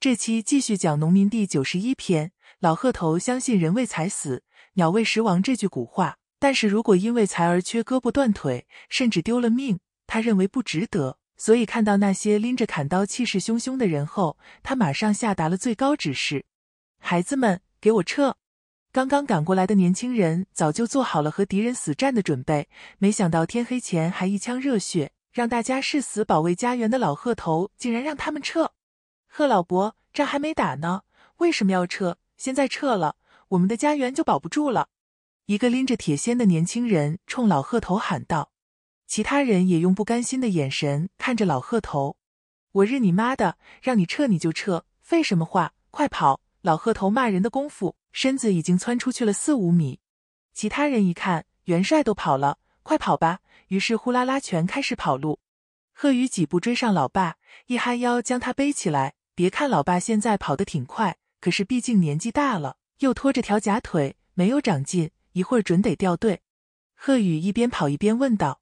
这期继续讲《农民》第九十一篇。老贺头相信“人为财死，鸟为食亡”这句古话，但是如果因为财而缺胳膊断腿，甚至丢了命，他认为不值得。所以看到那些拎着砍刀、气势汹汹的人后，他马上下达了最高指示：“孩子们，给我撤！”刚刚赶过来的年轻人早就做好了和敌人死战的准备，没想到天黑前还一腔热血，让大家誓死保卫家园的老贺头，竟然让他们撤。贺老伯，仗还没打呢，为什么要撤？现在撤了，我们的家园就保不住了！一个拎着铁锨的年轻人冲老贺头喊道，其他人也用不甘心的眼神看着老贺头。我日你妈的，让你撤你就撤，废什么话？快跑！老贺头骂人的功夫，身子已经窜出去了四五米。其他人一看，元帅都跑了，快跑吧！于是呼啦啦全开始跑路。贺宇几步追上老爸，一哈腰将他背起来。别看老爸现在跑得挺快，可是毕竟年纪大了，又拖着条假腿，没有长进，一会儿准得掉队。贺宇一边跑一边问道：“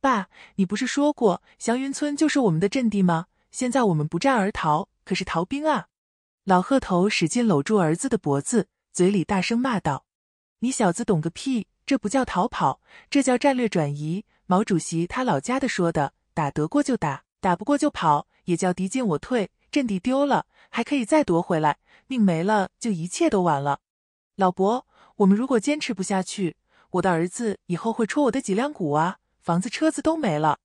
爸，你不是说过祥云村就是我们的阵地吗？现在我们不战而逃，可是逃兵啊！”老贺头使劲搂住儿子的脖子，嘴里大声骂道：“你小子懂个屁！这不叫逃跑，这叫战略转移。毛主席他老家的说的，打得过就打，打不过就跑，也叫敌进我退。”阵地丢了还可以再夺回来，命没了就一切都完了。老伯，我们如果坚持不下去，我的儿子以后会戳我的脊梁骨啊，房子车子都没了。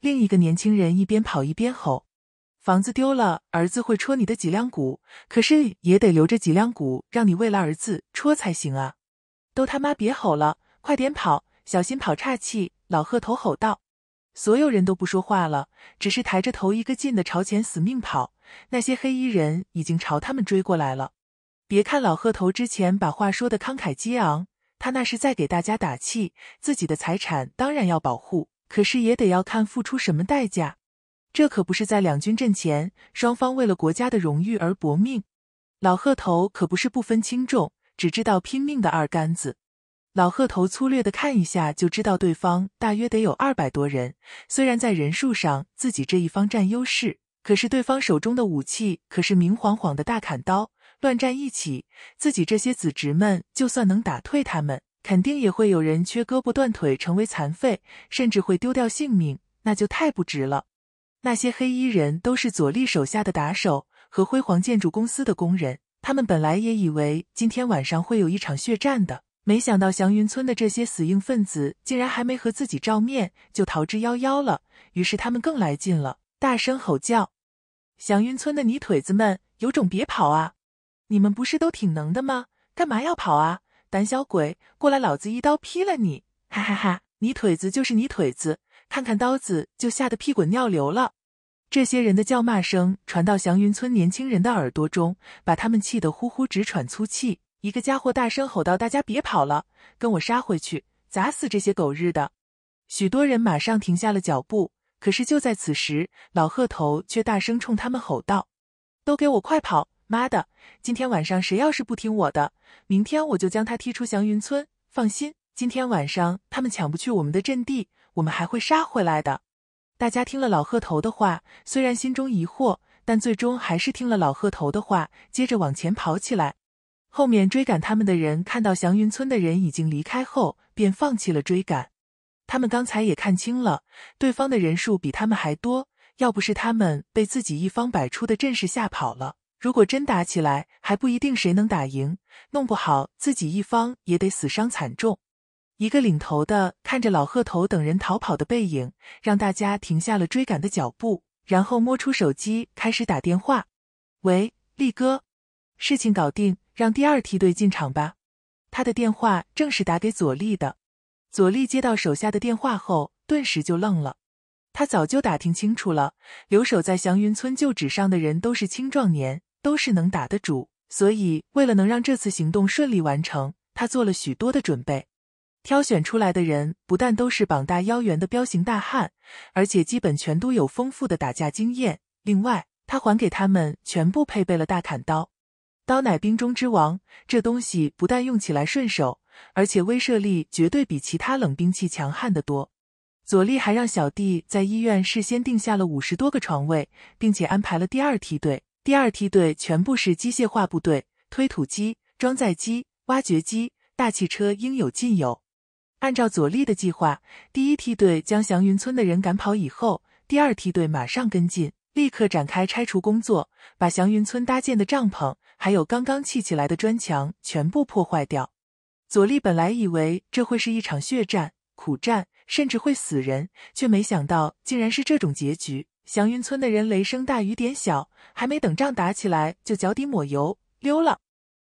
另一个年轻人一边跑一边吼：“房子丢了，儿子会戳你的脊梁骨，可是也得留着脊梁骨，让你未来儿子戳才行啊！”都他妈别吼了，快点跑，小心跑岔气！老贺头吼道。所有人都不说话了，只是抬着头，一个劲的朝前死命跑。那些黑衣人已经朝他们追过来了。别看老贺头之前把话说的慷慨激昂，他那是在给大家打气。自己的财产当然要保护，可是也得要看付出什么代价。这可不是在两军阵前，双方为了国家的荣誉而搏命。老贺头可不是不分轻重，只知道拼命的二杆子。老贺头粗略的看一下，就知道对方大约得有二百多人。虽然在人数上自己这一方占优势，可是对方手中的武器可是明晃晃的大砍刀，乱战一起，自己这些子侄们就算能打退他们，肯定也会有人缺胳膊断腿，成为残废，甚至会丢掉性命，那就太不值了。那些黑衣人都是左立手下的打手和辉煌建筑公司的工人，他们本来也以为今天晚上会有一场血战的。没想到祥云村的这些死硬分子竟然还没和自己照面就逃之夭夭了，于是他们更来劲了，大声吼叫：“祥云村的泥腿子们，有种别跑啊！你们不是都挺能的吗？干嘛要跑啊？胆小鬼，过来，老子一刀劈了你！哈哈哈！泥腿子就是泥腿子，看看刀子就吓得屁滚尿流了。”这些人的叫骂声传到祥云村年轻人的耳朵中，把他们气得呼呼直喘粗气。一个家伙大声吼道：“大家别跑了，跟我杀回去，砸死这些狗日的！”许多人马上停下了脚步。可是就在此时，老贺头却大声冲他们吼道：“都给我快跑！妈的，今天晚上谁要是不听我的，明天我就将他踢出祥云村！放心，今天晚上他们抢不去我们的阵地，我们还会杀回来的。”大家听了老贺头的话，虽然心中疑惑，但最终还是听了老贺头的话，接着往前跑起来。后面追赶他们的人看到祥云村的人已经离开后，便放弃了追赶。他们刚才也看清了，对方的人数比他们还多。要不是他们被自己一方摆出的阵势吓跑了，如果真打起来，还不一定谁能打赢，弄不好自己一方也得死伤惨重。一个领头的看着老贺头等人逃跑的背影，让大家停下了追赶的脚步，然后摸出手机开始打电话：“喂，力哥，事情搞定。”让第二梯队进场吧，他的电话正是打给左立的。左立接到手下的电话后，顿时就愣了。他早就打听清楚了，留守在祥云村旧址上的人都是青壮年，都是能打的主。所以，为了能让这次行动顺利完成，他做了许多的准备。挑选出来的人不但都是膀大腰圆的彪形大汉，而且基本全都有丰富的打架经验。另外，他还给他们全部配备了大砍刀。刀乃兵中之王，这东西不但用起来顺手，而且威慑力绝对比其他冷兵器强悍得多。左立还让小弟在医院事先定下了五十多个床位，并且安排了第二梯队。第二梯队全部是机械化部队，推土机、装载机、挖掘机、大汽车应有尽有。按照左立的计划，第一梯队将祥云村的人赶跑以后，第二梯队马上跟进，立刻展开拆除工作，把祥云村搭建的帐篷。还有刚刚砌起来的砖墙全部破坏掉。左立本来以为这会是一场血战、苦战，甚至会死人，却没想到竟然是这种结局。祥云村的人雷声大雨点小，还没等仗打起来，就脚底抹油溜了。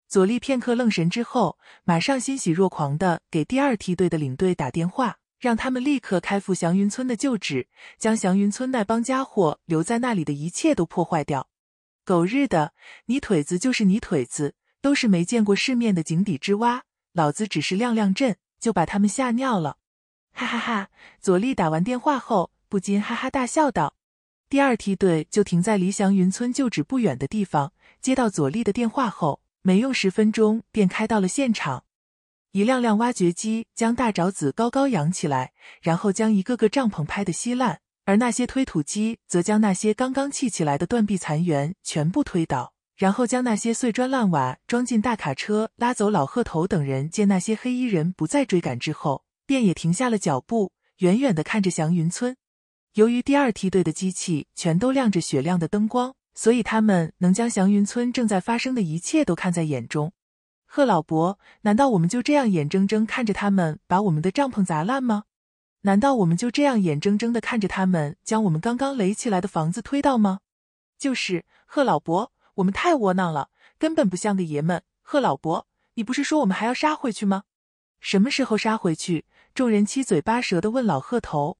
左立片刻愣神之后，马上欣喜若狂的给第二梯队的领队打电话，让他们立刻开赴祥云村的旧址，将祥云村那帮家伙留在那里的一切都破坏掉。狗日的，泥腿子就是泥腿子，都是没见过世面的井底之蛙。老子只是亮亮阵，就把他们吓尿了，哈哈哈！左立打完电话后，不禁哈哈大笑道。第二梯队就停在离祥云村旧址不远的地方，接到左立的电话后，没用十分钟便开到了现场。一辆辆挖掘机将大沼子高高扬起来，然后将一个个帐篷拍得稀烂。而那些推土机则将那些刚刚砌起来的断壁残垣全部推倒，然后将那些碎砖烂瓦装进大卡车拉走。老贺头等人见那些黑衣人不再追赶之后，便也停下了脚步，远远的看着祥云村。由于第二梯队的机器全都亮着雪亮的灯光，所以他们能将祥云村正在发生的一切都看在眼中。贺老伯，难道我们就这样眼睁睁看着他们把我们的帐篷砸烂吗？难道我们就这样眼睁睁的看着他们将我们刚刚垒起来的房子推倒吗？就是，贺老伯，我们太窝囊了，根本不像个爷们。贺老伯，你不是说我们还要杀回去吗？什么时候杀回去？众人七嘴八舌的问老贺头。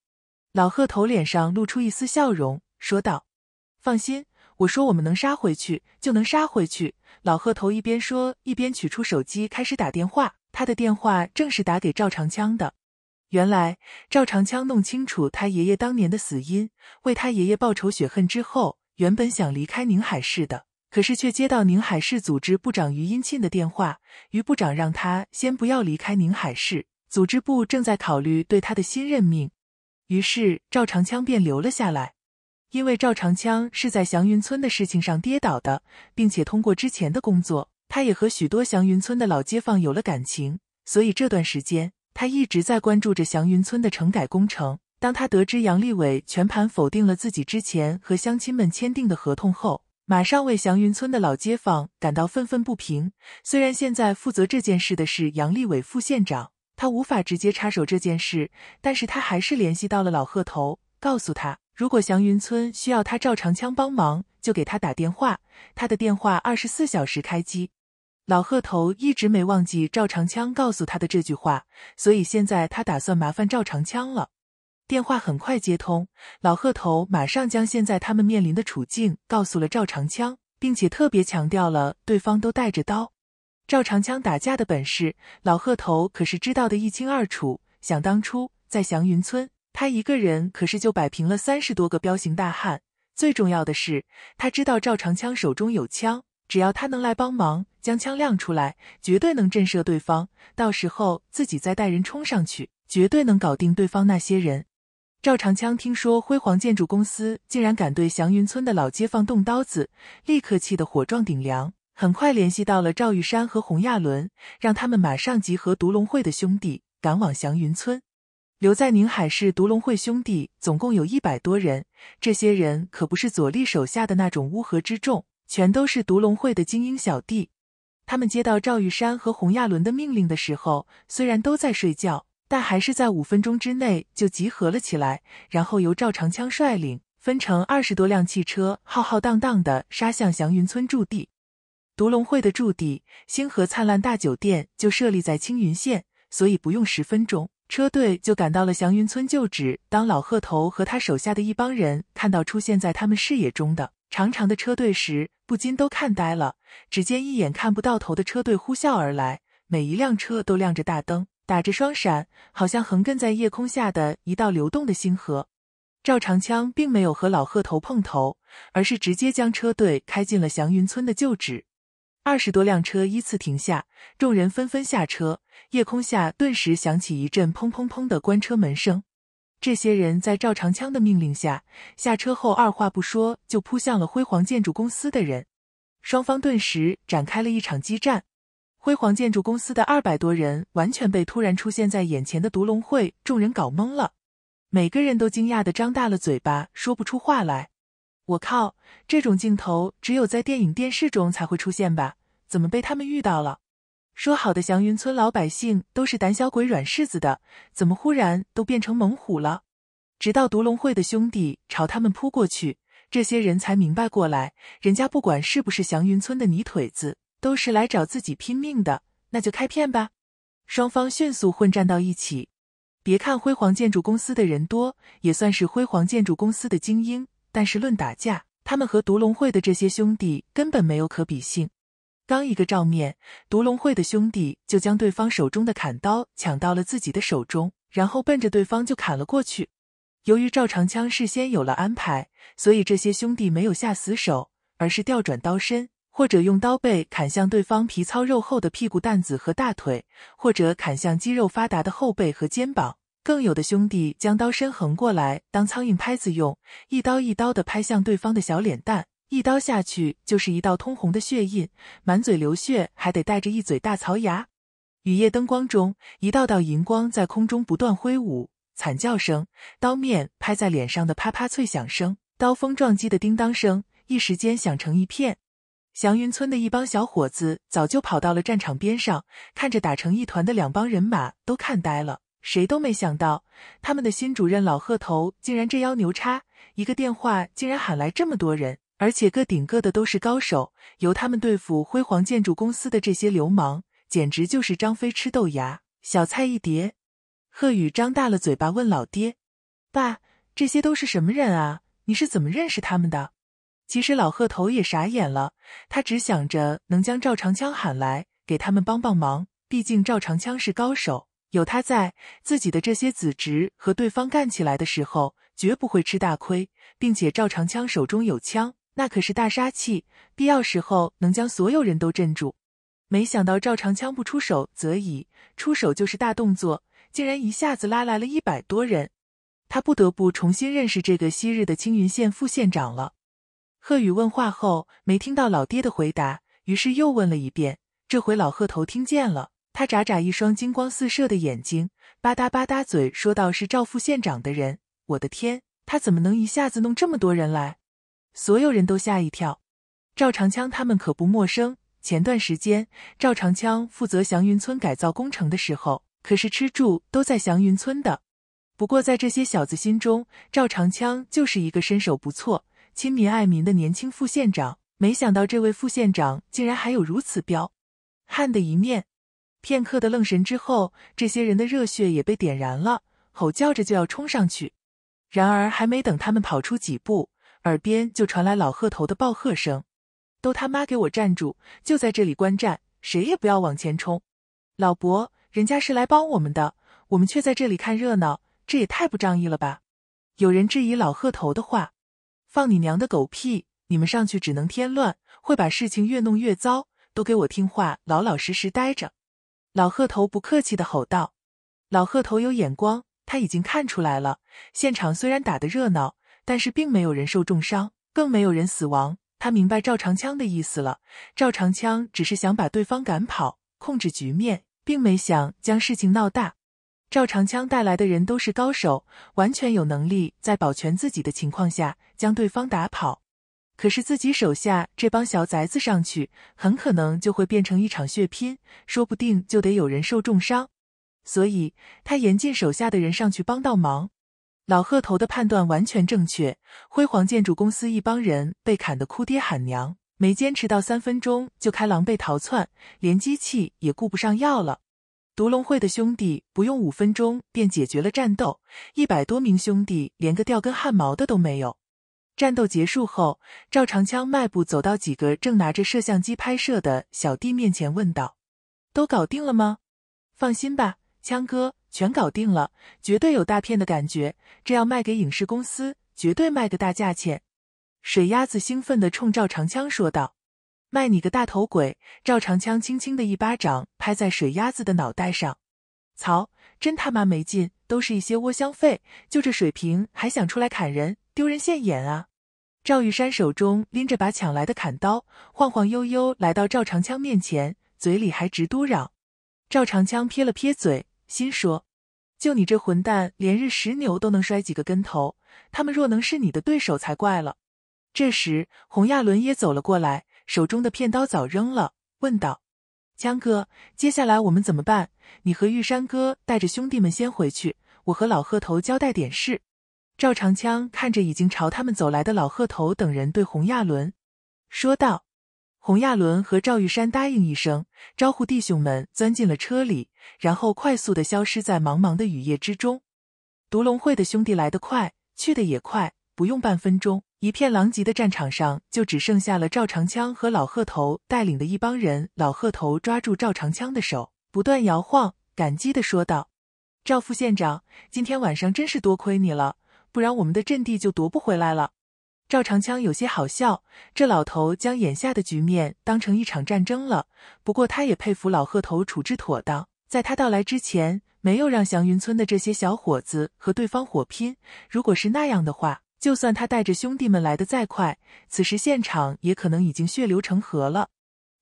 老贺头脸上露出一丝笑容，说道：“放心，我说我们能杀回去就能杀回去。”老贺头一边说，一边取出手机开始打电话。他的电话正是打给赵长枪的。原来赵长枪弄清楚他爷爷当年的死因，为他爷爷报仇雪恨之后，原本想离开宁海市的，可是却接到宁海市组织部长于英庆的电话，于部长让他先不要离开宁海市，组织部正在考虑对他的新任命。于是赵长枪便留了下来，因为赵长枪是在祥云村的事情上跌倒的，并且通过之前的工作，他也和许多祥云村的老街坊有了感情，所以这段时间。他一直在关注着祥云村的城改工程。当他得知杨立伟全盘否定了自己之前和乡亲们签订的合同后，马上为祥云村的老街坊感到愤愤不平。虽然现在负责这件事的是杨立伟副县长，他无法直接插手这件事，但是他还是联系到了老贺头，告诉他，如果祥云村需要他赵长枪帮忙，就给他打电话，他的电话二十四小时开机。老贺头一直没忘记赵长枪告诉他的这句话，所以现在他打算麻烦赵长枪了。电话很快接通，老贺头马上将现在他们面临的处境告诉了赵长枪，并且特别强调了对方都带着刀。赵长枪打架的本事，老贺头可是知道的一清二楚。想当初在祥云村，他一个人可是就摆平了三十多个彪形大汉。最重要的是，他知道赵长枪手中有枪，只要他能来帮忙。将枪亮出来，绝对能震慑对方。到时候自己再带人冲上去，绝对能搞定对方那些人。赵长枪听说辉煌建筑公司竟然敢对祥云村的老街坊动刀子，立刻气得火壮顶梁。很快联系到了赵玉山和洪亚伦，让他们马上集合独龙会的兄弟，赶往祥云村。留在宁海市独龙会兄弟总共有一百多人，这些人可不是左立手下的那种乌合之众，全都是独龙会的精英小弟。他们接到赵玉山和洪亚伦的命令的时候，虽然都在睡觉，但还是在五分钟之内就集合了起来，然后由赵长枪率领，分成二十多辆汽车，浩浩荡荡的杀向祥云村驻地。独龙会的驻地星河灿烂大酒店就设立在青云县，所以不用十分钟，车队就赶到了祥云村旧址。当老贺头和他手下的一帮人看到出现在他们视野中的。长长的车队时，不禁都看呆了。只见一眼看不到头的车队呼啸而来，每一辆车都亮着大灯，打着双闪，好像横亘在夜空下的一道流动的星河。赵长枪并没有和老贺头碰头，而是直接将车队开进了祥云村的旧址。二十多辆车依次停下，众人纷纷下车，夜空下顿时响起一阵砰砰砰的关车门声。这些人在赵长枪的命令下下车后，二话不说就扑向了辉煌建筑公司的人，双方顿时展开了一场激战。辉煌建筑公司的二百多人完全被突然出现在眼前的独龙会众人搞懵了，每个人都惊讶的张大了嘴巴，说不出话来。我靠，这种镜头只有在电影电视中才会出现吧？怎么被他们遇到了？说好的祥云村老百姓都是胆小鬼、软柿子的，怎么忽然都变成猛虎了？直到独龙会的兄弟朝他们扑过去，这些人才明白过来：人家不管是不是祥云村的泥腿子，都是来找自己拼命的。那就开片吧。双方迅速混战到一起。别看辉煌建筑公司的人多，也算是辉煌建筑公司的精英，但是论打架，他们和独龙会的这些兄弟根本没有可比性。刚一个照面，独龙会的兄弟就将对方手中的砍刀抢到了自己的手中，然后奔着对方就砍了过去。由于赵长枪事先有了安排，所以这些兄弟没有下死手，而是调转刀身，或者用刀背砍向对方皮糙肉厚的屁股蛋子和大腿，或者砍向肌肉发达的后背和肩膀。更有的兄弟将刀身横过来当苍蝇拍子用，一刀一刀的拍向对方的小脸蛋。一刀下去就是一道通红的血印，满嘴流血，还得带着一嘴大槽牙。雨夜灯光中，一道道银光在空中不断挥舞，惨叫声、刀面拍在脸上的啪啪脆响声、刀锋撞击的叮当声，一时间响成一片。祥云村的一帮小伙子早就跑到了战场边上，看着打成一团的两帮人马，都看呆了。谁都没想到，他们的新主任老贺头竟然这妖牛叉，一个电话竟然喊来这么多人。而且个顶个的都是高手，由他们对付辉煌建筑公司的这些流氓，简直就是张飞吃豆芽，小菜一碟。贺宇张大了嘴巴问老爹：“爸，这些都是什么人啊？你是怎么认识他们的？”其实老贺头也傻眼了，他只想着能将赵长枪喊来给他们帮帮忙，毕竟赵长枪是高手，有他在，自己的这些子侄和对方干起来的时候，绝不会吃大亏，并且赵长枪手中有枪。那可是大杀器，必要时候能将所有人都镇住。没想到赵长枪不出手则已，出手就是大动作，竟然一下子拉来了一百多人。他不得不重新认识这个昔日的青云县副县长了。贺宇问话后没听到老爹的回答，于是又问了一遍。这回老贺头听见了，他眨眨一双金光四射的眼睛，吧嗒吧嗒嘴说道：“是赵副县长的人。”我的天，他怎么能一下子弄这么多人来？所有人都吓一跳，赵长枪他们可不陌生。前段时间，赵长枪负责祥云村改造工程的时候，可是吃住都在祥云村的。不过，在这些小子心中，赵长枪就是一个身手不错、亲民爱民的年轻副县长。没想到，这位副县长竟然还有如此彪悍的一面。片刻的愣神之后，这些人的热血也被点燃了，吼叫着就要冲上去。然而，还没等他们跑出几步，耳边就传来老贺头的暴喝声：“都他妈给我站住！就在这里观战，谁也不要往前冲！”老伯，人家是来帮我们的，我们却在这里看热闹，这也太不仗义了吧！有人质疑老贺头的话：“放你娘的狗屁！你们上去只能添乱，会把事情越弄越糟。都给我听话，老老实实待着！”老贺头不客气的吼道：“老贺头有眼光，他已经看出来了，现场虽然打得热闹。”但是并没有人受重伤，更没有人死亡。他明白赵长枪的意思了，赵长枪只是想把对方赶跑，控制局面，并没想将事情闹大。赵长枪带来的人都是高手，完全有能力在保全自己的情况下将对方打跑。可是自己手下这帮小崽子上去，很可能就会变成一场血拼，说不定就得有人受重伤。所以他严禁手下的人上去帮倒忙。老贺头的判断完全正确，辉煌建筑公司一帮人被砍得哭爹喊娘，没坚持到三分钟就开狼狈逃窜，连机器也顾不上要了。独龙会的兄弟不用五分钟便解决了战斗，一百多名兄弟连个掉根汗毛的都没有。战斗结束后，赵长枪迈步走到几个正拿着摄像机拍摄的小弟面前，问道：“都搞定了吗？”“放心吧，枪哥。”全搞定了，绝对有大片的感觉。这要卖给影视公司，绝对卖个大价钱。水鸭子兴奋地冲赵长枪说道：“卖你个大头鬼！”赵长枪轻轻的一巴掌拍在水鸭子的脑袋上：“操，真他妈没劲，都是一些窝囊废，就这水平还想出来砍人，丢人现眼啊！”赵玉山手中拎着把抢来的砍刀，晃晃悠悠来到赵长枪面前，嘴里还直嘟嚷。赵长枪撇了撇嘴。心说：“就你这混蛋，连日食牛都能摔几个跟头，他们若能是你的对手才怪了。”这时，洪亚伦也走了过来，手中的片刀早扔了，问道：“枪哥，接下来我们怎么办？你和玉山哥带着兄弟们先回去，我和老贺头交代点事。”赵长枪看着已经朝他们走来的老贺头等人，对洪亚伦说道：“洪亚伦和赵玉山答应一声，招呼弟兄们钻进了车里。”然后快速的消失在茫茫的雨夜之中。独龙会的兄弟来得快，去的也快，不用半分钟，一片狼藉的战场上就只剩下了赵长枪和老贺头带领的一帮人。老贺头抓住赵长枪的手，不断摇晃，感激的说道：“赵副县长，今天晚上真是多亏你了，不然我们的阵地就夺不回来了。”赵长枪有些好笑，这老头将眼下的局面当成一场战争了。不过他也佩服老贺头处置妥当。在他到来之前，没有让祥云村的这些小伙子和对方火拼。如果是那样的话，就算他带着兄弟们来的再快，此时现场也可能已经血流成河了。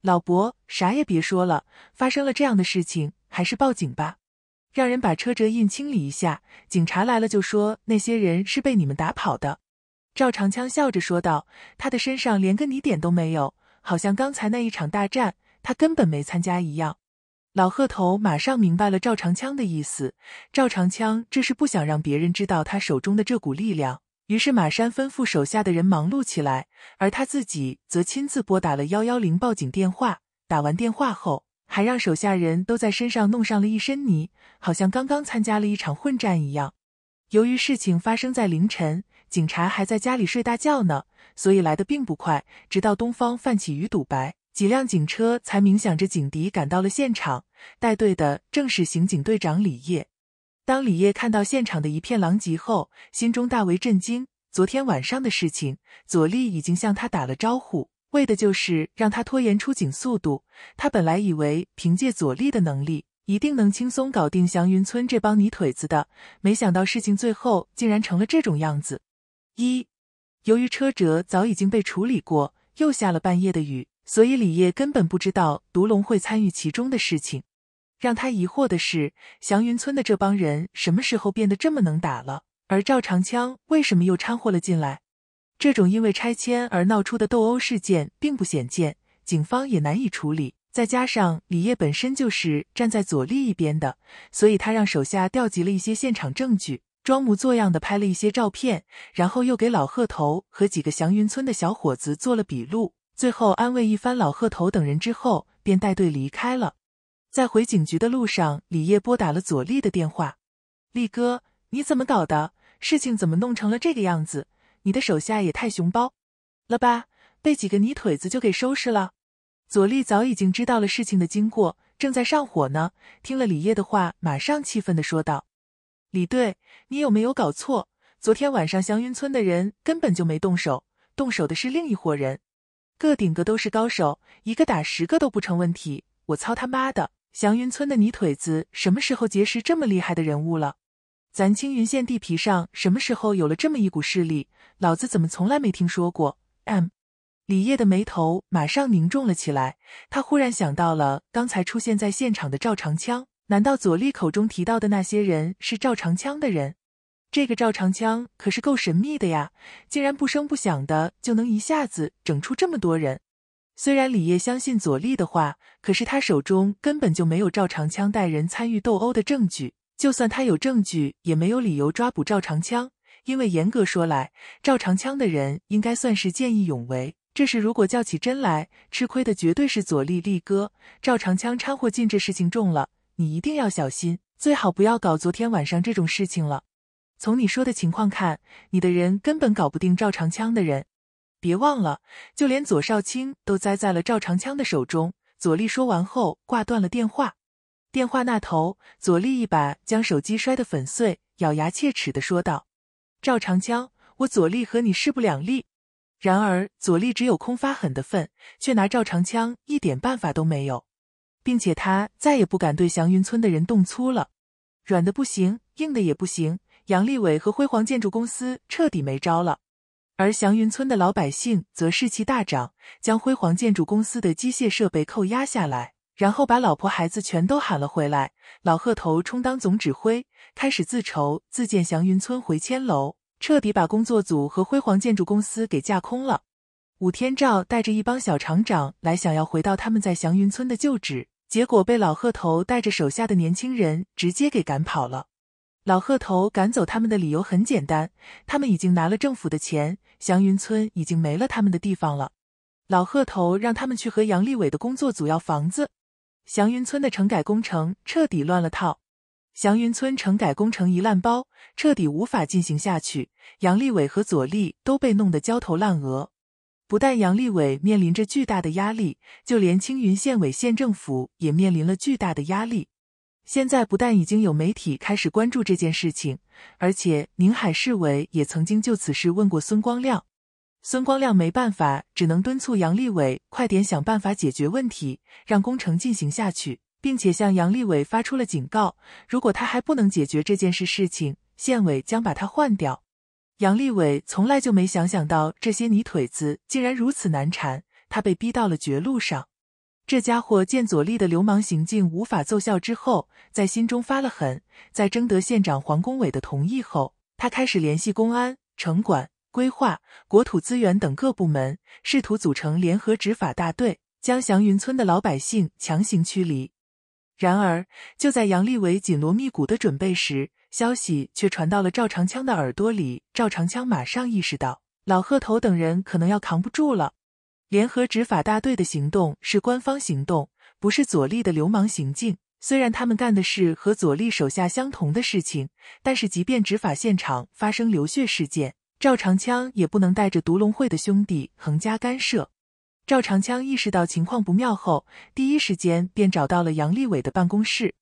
老伯，啥也别说了，发生了这样的事情，还是报警吧。让人把车辙印清理一下，警察来了就说那些人是被你们打跑的。赵长枪笑着说道：“他的身上连个泥点都没有，好像刚才那一场大战他根本没参加一样。”老贺头马上明白了赵长枪的意思，赵长枪这是不想让别人知道他手中的这股力量。于是马山吩咐手下的人忙碌起来，而他自己则亲自拨打了幺幺零报警电话。打完电话后，还让手下人都在身上弄上了一身泥，好像刚刚参加了一场混战一样。由于事情发生在凌晨，警察还在家里睡大觉呢，所以来的并不快。直到东方泛起鱼肚白。几辆警车才鸣响着警笛赶到了现场，带队的正是刑警队长李烨。当李烨看到现场的一片狼藉后，心中大为震惊。昨天晚上的事情，左立已经向他打了招呼，为的就是让他拖延出警速度。他本来以为凭借左立的能力，一定能轻松搞定祥云村这帮泥腿子的，没想到事情最后竟然成了这种样子。一，由于车辙早已经被处理过，又下了半夜的雨。所以李烨根本不知道独龙会参与其中的事情。让他疑惑的是，祥云村的这帮人什么时候变得这么能打了？而赵长枪为什么又掺和了进来？这种因为拆迁而闹出的斗殴事件并不鲜见，警方也难以处理。再加上李烨本身就是站在左立一边的，所以他让手下调集了一些现场证据，装模作样的拍了一些照片，然后又给老贺头和几个祥云村的小伙子做了笔录。最后安慰一番老贺头等人之后，便带队离开了。在回警局的路上，李烨拨打了左立的电话：“立哥，你怎么搞的？事情怎么弄成了这个样子？你的手下也太熊包了吧？被几个泥腿子就给收拾了？”左立早已经知道了事情的经过，正在上火呢。听了李烨的话，马上气愤的说道：“李队，你有没有搞错？昨天晚上祥云村的人根本就没动手，动手的是另一伙人。”个顶个都是高手，一个打十个都不成问题。我操他妈的！祥云村的泥腿子什么时候结识这么厉害的人物了？咱青云县地皮上什么时候有了这么一股势力？老子怎么从来没听说过？M，李烨的眉头马上凝重了起来。他忽然想到了刚才出现在现场的赵长枪，难道左立口中提到的那些人是赵长枪的人？这个赵长枪可是够神秘的呀，竟然不声不响的就能一下子整出这么多人。虽然李烨相信左立的话，可是他手中根本就没有赵长枪带人参与斗殴的证据。就算他有证据，也没有理由抓捕赵长枪，因为严格说来，赵长枪的人应该算是见义勇为。这事如果较起真来，吃亏的绝对是左立立哥。赵长枪掺和进这事情中了，你一定要小心，最好不要搞昨天晚上这种事情了。从你说的情况看，你的人根本搞不定赵长枪的人。别忘了，就连左少卿都栽在了赵长枪的手中。左立说完后挂断了电话。电话那头，左立一把将手机摔得粉碎，咬牙切齿的说道：“赵长枪，我左立和你势不两立。”然而，左立只有空发狠的份，却拿赵长枪一点办法都没有，并且他再也不敢对祥云村的人动粗了。软的不行，硬的也不行。杨立伟和辉煌建筑公司彻底没招了，而祥云村的老百姓则士气大涨，将辉煌建筑公司的机械设备扣押下来，然后把老婆孩子全都喊了回来。老贺头充当总指挥，开始自筹自建祥云村回迁楼，彻底把工作组和辉煌建筑公司给架空了。武天照带着一帮小厂长来，想要回到他们在祥云村的旧址，结果被老贺头带着手下的年轻人直接给赶跑了。老贺头赶走他们的理由很简单，他们已经拿了政府的钱，祥云村已经没了他们的地方了。老贺头让他们去和杨立伟的工作组要房子。祥云村的城改工程彻底乱了套，祥云村城改工程一烂包，彻底无法进行下去。杨立伟和左立都被弄得焦头烂额，不但杨立伟面临着巨大的压力，就连青云县委县政府也面临了巨大的压力。现在不但已经有媒体开始关注这件事情，而且宁海市委也曾经就此事问过孙光亮。孙光亮没办法，只能敦促杨立伟快点想办法解决问题，让工程进行下去，并且向杨立伟发出了警告：如果他还不能解决这件事事情，县委将把他换掉。杨立伟从来就没想想到这些泥腿子竟然如此难缠，他被逼到了绝路上。这家伙见左立的流氓行径无法奏效之后，在心中发了狠，在征得县长黄公伟的同意后，他开始联系公安、城管、规划、国土资源等各部门，试图组成联合执法大队，将祥云村的老百姓强行驱离。然而，就在杨立伟紧锣密鼓的准备时，消息却传到了赵长枪的耳朵里。赵长枪马上意识到，老贺头等人可能要扛不住了。联合执法大队的行动是官方行动，不是左立的流氓行径。虽然他们干的是和左立手下相同的事情，但是即便执法现场发生流血事件，赵长枪也不能带着独龙会的兄弟横加干涉。赵长枪意识到情况不妙后，第一时间便找到了杨立伟的办公室。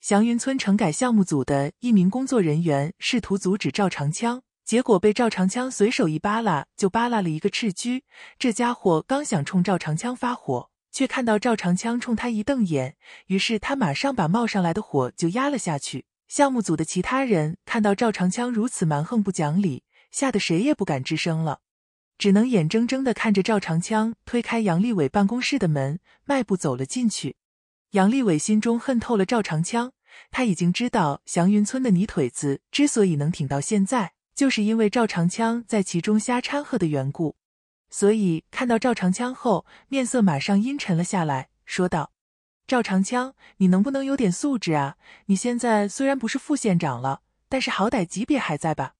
祥云村城改项目组的一名工作人员试图阻止赵长枪。结果被赵长枪随手一扒拉，就扒拉了一个赤驹。这家伙刚想冲赵长枪发火，却看到赵长枪冲他一瞪眼，于是他马上把冒上来的火就压了下去。项目组的其他人看到赵长枪如此蛮横不讲理，吓得谁也不敢吱声了，只能眼睁睁地看着赵长枪推开杨立伟办公室的门，迈步走了进去。杨立伟心中恨透了赵长枪，他已经知道祥云村的泥腿子之所以能挺到现在。就是因为赵长枪在其中瞎掺和的缘故，所以看到赵长枪后，面色马上阴沉了下来，说道：“赵长枪，你能不能有点素质啊？你现在虽然不是副县长了，但是好歹级别还在吧？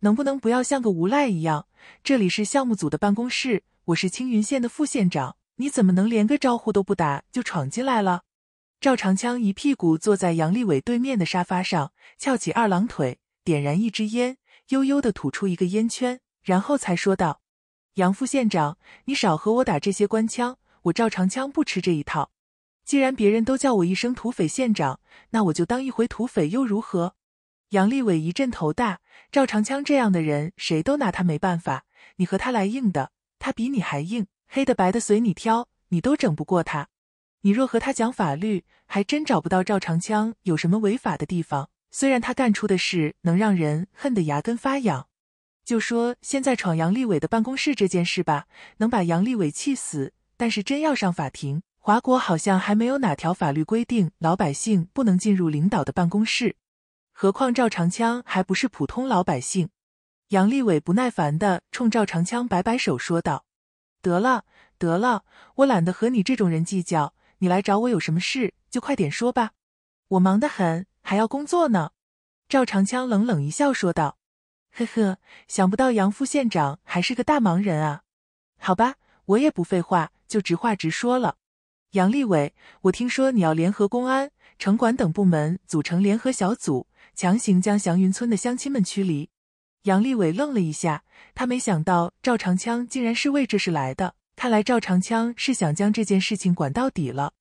能不能不要像个无赖一样？这里是项目组的办公室，我是青云县的副县长，你怎么能连个招呼都不打就闯进来了？”赵长枪一屁股坐在杨立伟对面的沙发上，翘起二郎腿，点燃一支烟。悠悠的吐出一个烟圈，然后才说道：“杨副县长，你少和我打这些官腔，我赵长枪不吃这一套。既然别人都叫我一声土匪县长，那我就当一回土匪又如何？”杨立伟一阵头大，赵长枪这样的人，谁都拿他没办法。你和他来硬的，他比你还硬，黑的白的随你挑，你都整不过他。你若和他讲法律，还真找不到赵长枪有什么违法的地方。虽然他干出的事能让人恨得牙根发痒，就说现在闯杨立伟的办公室这件事吧，能把杨立伟气死。但是真要上法庭，华国好像还没有哪条法律规定老百姓不能进入领导的办公室。何况赵长枪还不是普通老百姓。杨立伟不耐烦的冲赵长枪摆摆手说道：“得了，得了，我懒得和你这种人计较。你来找我有什么事，就快点说吧，我忙得很。”还要工作呢，赵长枪冷冷一笑说道：“呵呵，想不到杨副县长还是个大忙人啊。”好吧，我也不废话，就直话直说了。杨立伟，我听说你要联合公安、城管等部门组成联合小组，强行将祥云村的乡亲们驱离。杨立伟愣了一下，他没想到赵长枪竟然是为这事来的。看来赵长枪是想将这件事情管到底了。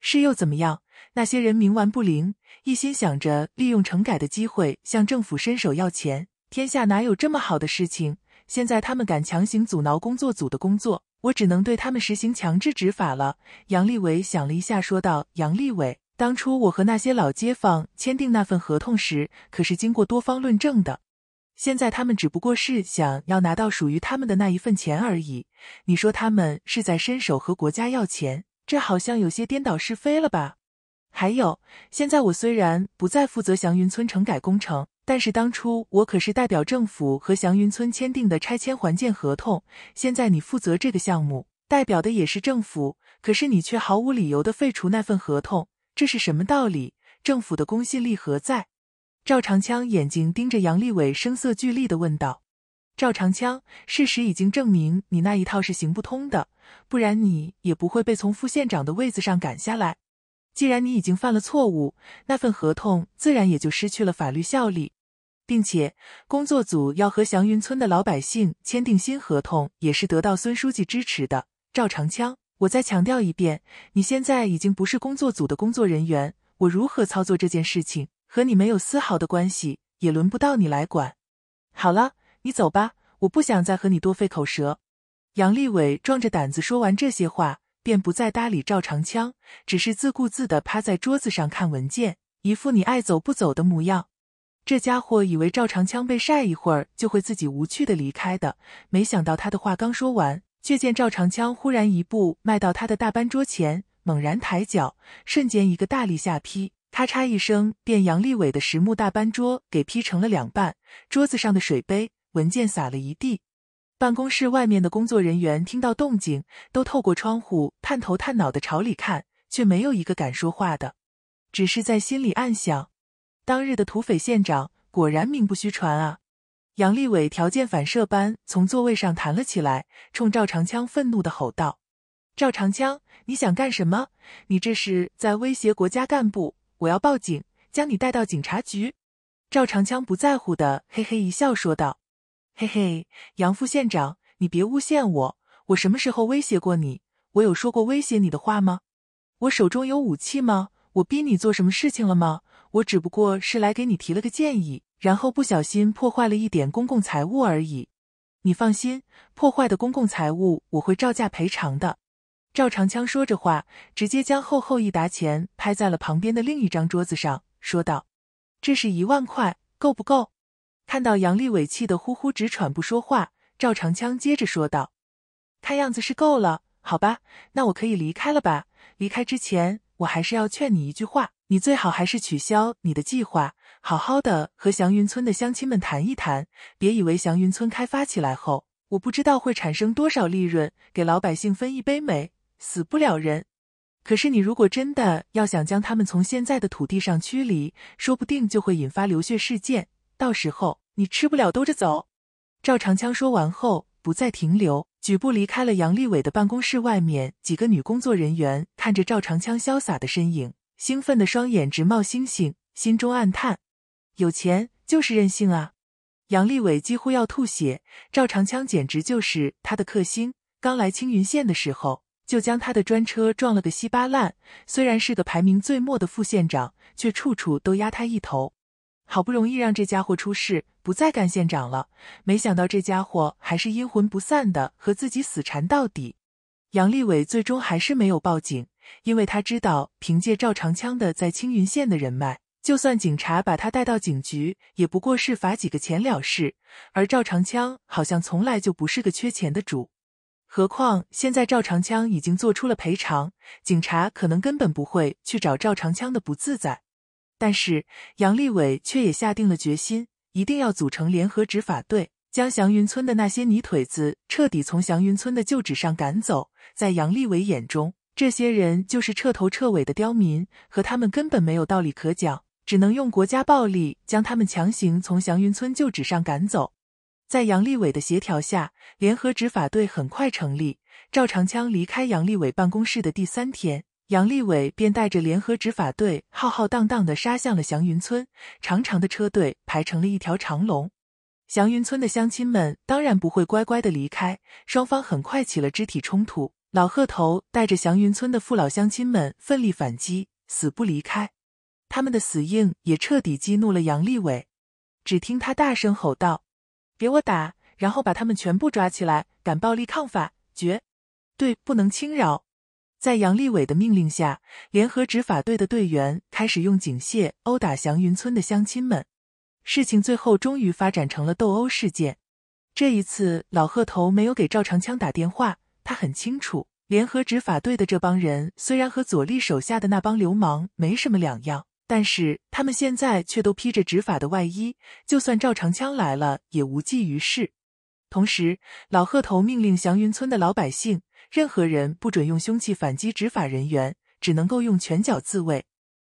是又怎么样？那些人冥顽不灵。一心想着利用城改的机会向政府伸手要钱，天下哪有这么好的事情？现在他们敢强行阻挠工作组的工作，我只能对他们实行强制执法了。杨立伟想了一下，说道：“杨立伟，当初我和那些老街坊签订那份合同时，可是经过多方论证的。现在他们只不过是想要拿到属于他们的那一份钱而已。你说他们是在伸手和国家要钱，这好像有些颠倒是非了吧？”还有，现在我虽然不再负责祥云村城改工程，但是当初我可是代表政府和祥云村签订的拆迁还建合同。现在你负责这个项目，代表的也是政府，可是你却毫无理由的废除那份合同，这是什么道理？政府的公信力何在？赵长枪眼睛盯着杨立伟，声色俱厉的问道：“赵长枪，事实已经证明你那一套是行不通的，不然你也不会被从副县长的位子上赶下来。”既然你已经犯了错误，那份合同自然也就失去了法律效力，并且工作组要和祥云村的老百姓签订新合同，也是得到孙书记支持的。赵长枪，我再强调一遍，你现在已经不是工作组的工作人员，我如何操作这件事情，和你没有丝毫的关系，也轮不到你来管。好了，你走吧，我不想再和你多费口舌。杨立伟壮着胆子说完这些话。便不再搭理赵长枪，只是自顾自的趴在桌子上看文件，一副你爱走不走的模样。这家伙以为赵长枪被晒一会儿就会自己无趣的离开的，没想到他的话刚说完，却见赵长枪忽然一步迈到他的大班桌前，猛然抬脚，瞬间一个大力下劈，咔嚓一声，便杨立伟的实木大班桌给劈成了两半，桌子上的水杯、文件洒了一地。办公室外面的工作人员听到动静，都透过窗户探头探脑的朝里看，却没有一个敢说话的，只是在心里暗想：当日的土匪县长果然名不虚传啊！杨立伟条件反射般从座位上弹了起来，冲赵长枪愤怒的吼道：“赵长枪，你想干什么？你这是在威胁国家干部！我要报警，将你带到警察局！”赵长枪不在乎的嘿嘿一笑，说道。嘿嘿，杨副县长，你别诬陷我！我什么时候威胁过你？我有说过威胁你的话吗？我手中有武器吗？我逼你做什么事情了吗？我只不过是来给你提了个建议，然后不小心破坏了一点公共财物而已。你放心，破坏的公共财物我会照价赔偿的。赵长枪说着话，直接将厚厚一沓钱拍在了旁边的另一张桌子上，说道：“这是一万块，够不够？”看到杨立伟气得呼呼直喘，不说话。赵长枪接着说道：“看样子是够了，好吧，那我可以离开了吧。离开之前，我还是要劝你一句话，你最好还是取消你的计划，好好的和祥云村的乡亲们谈一谈。别以为祥云村开发起来后，我不知道会产生多少利润，给老百姓分一杯美，死不了人。可是你如果真的要想将他们从现在的土地上驱离，说不定就会引发流血事件。”到时候你吃不了兜着走。”赵长枪说完后，不再停留，举步离开了杨立伟的办公室。外面几个女工作人员看着赵长枪潇洒的身影，兴奋的双眼直冒星星，心中暗叹：“有钱就是任性啊！”杨立伟几乎要吐血，赵长枪简直就是他的克星。刚来青云县的时候，就将他的专车撞了个稀巴烂。虽然是个排名最末的副县长，却处处都压他一头。好不容易让这家伙出事，不再干县长了，没想到这家伙还是阴魂不散的和自己死缠到底。杨立伟最终还是没有报警，因为他知道凭借赵长枪的在青云县的人脉，就算警察把他带到警局，也不过是罚几个钱了事。而赵长枪好像从来就不是个缺钱的主，何况现在赵长枪已经做出了赔偿，警察可能根本不会去找赵长枪的不自在。但是杨立伟却也下定了决心，一定要组成联合执法队，将祥云村的那些泥腿子彻底从祥云村的旧址上赶走。在杨立伟眼中，这些人就是彻头彻尾的刁民，和他们根本没有道理可讲，只能用国家暴力将他们强行从祥云村旧址上赶走。在杨立伟的协调下，联合执法队很快成立。赵长枪离开杨立伟办公室的第三天。杨立伟便带着联合执法队浩浩荡荡的杀向了祥云村，长长的车队排成了一条长龙。祥云村的乡亲们当然不会乖乖的离开，双方很快起了肢体冲突。老贺头带着祥云村的父老乡亲们奋力反击，死不离开。他们的死硬也彻底激怒了杨立伟，只听他大声吼道：“给我打！然后把他们全部抓起来！敢暴力抗法，绝对不能轻饶！”在杨立伟的命令下，联合执法队的队员开始用警械殴打祥云村的乡亲们。事情最后终于发展成了斗殴事件。这一次，老贺头没有给赵长枪打电话，他很清楚，联合执法队的这帮人虽然和左立手下的那帮流氓没什么两样，但是他们现在却都披着执法的外衣，就算赵长枪来了也无济于事。同时，老贺头命令祥云村的老百姓。任何人不准用凶器反击执法人员，只能够用拳脚自卫。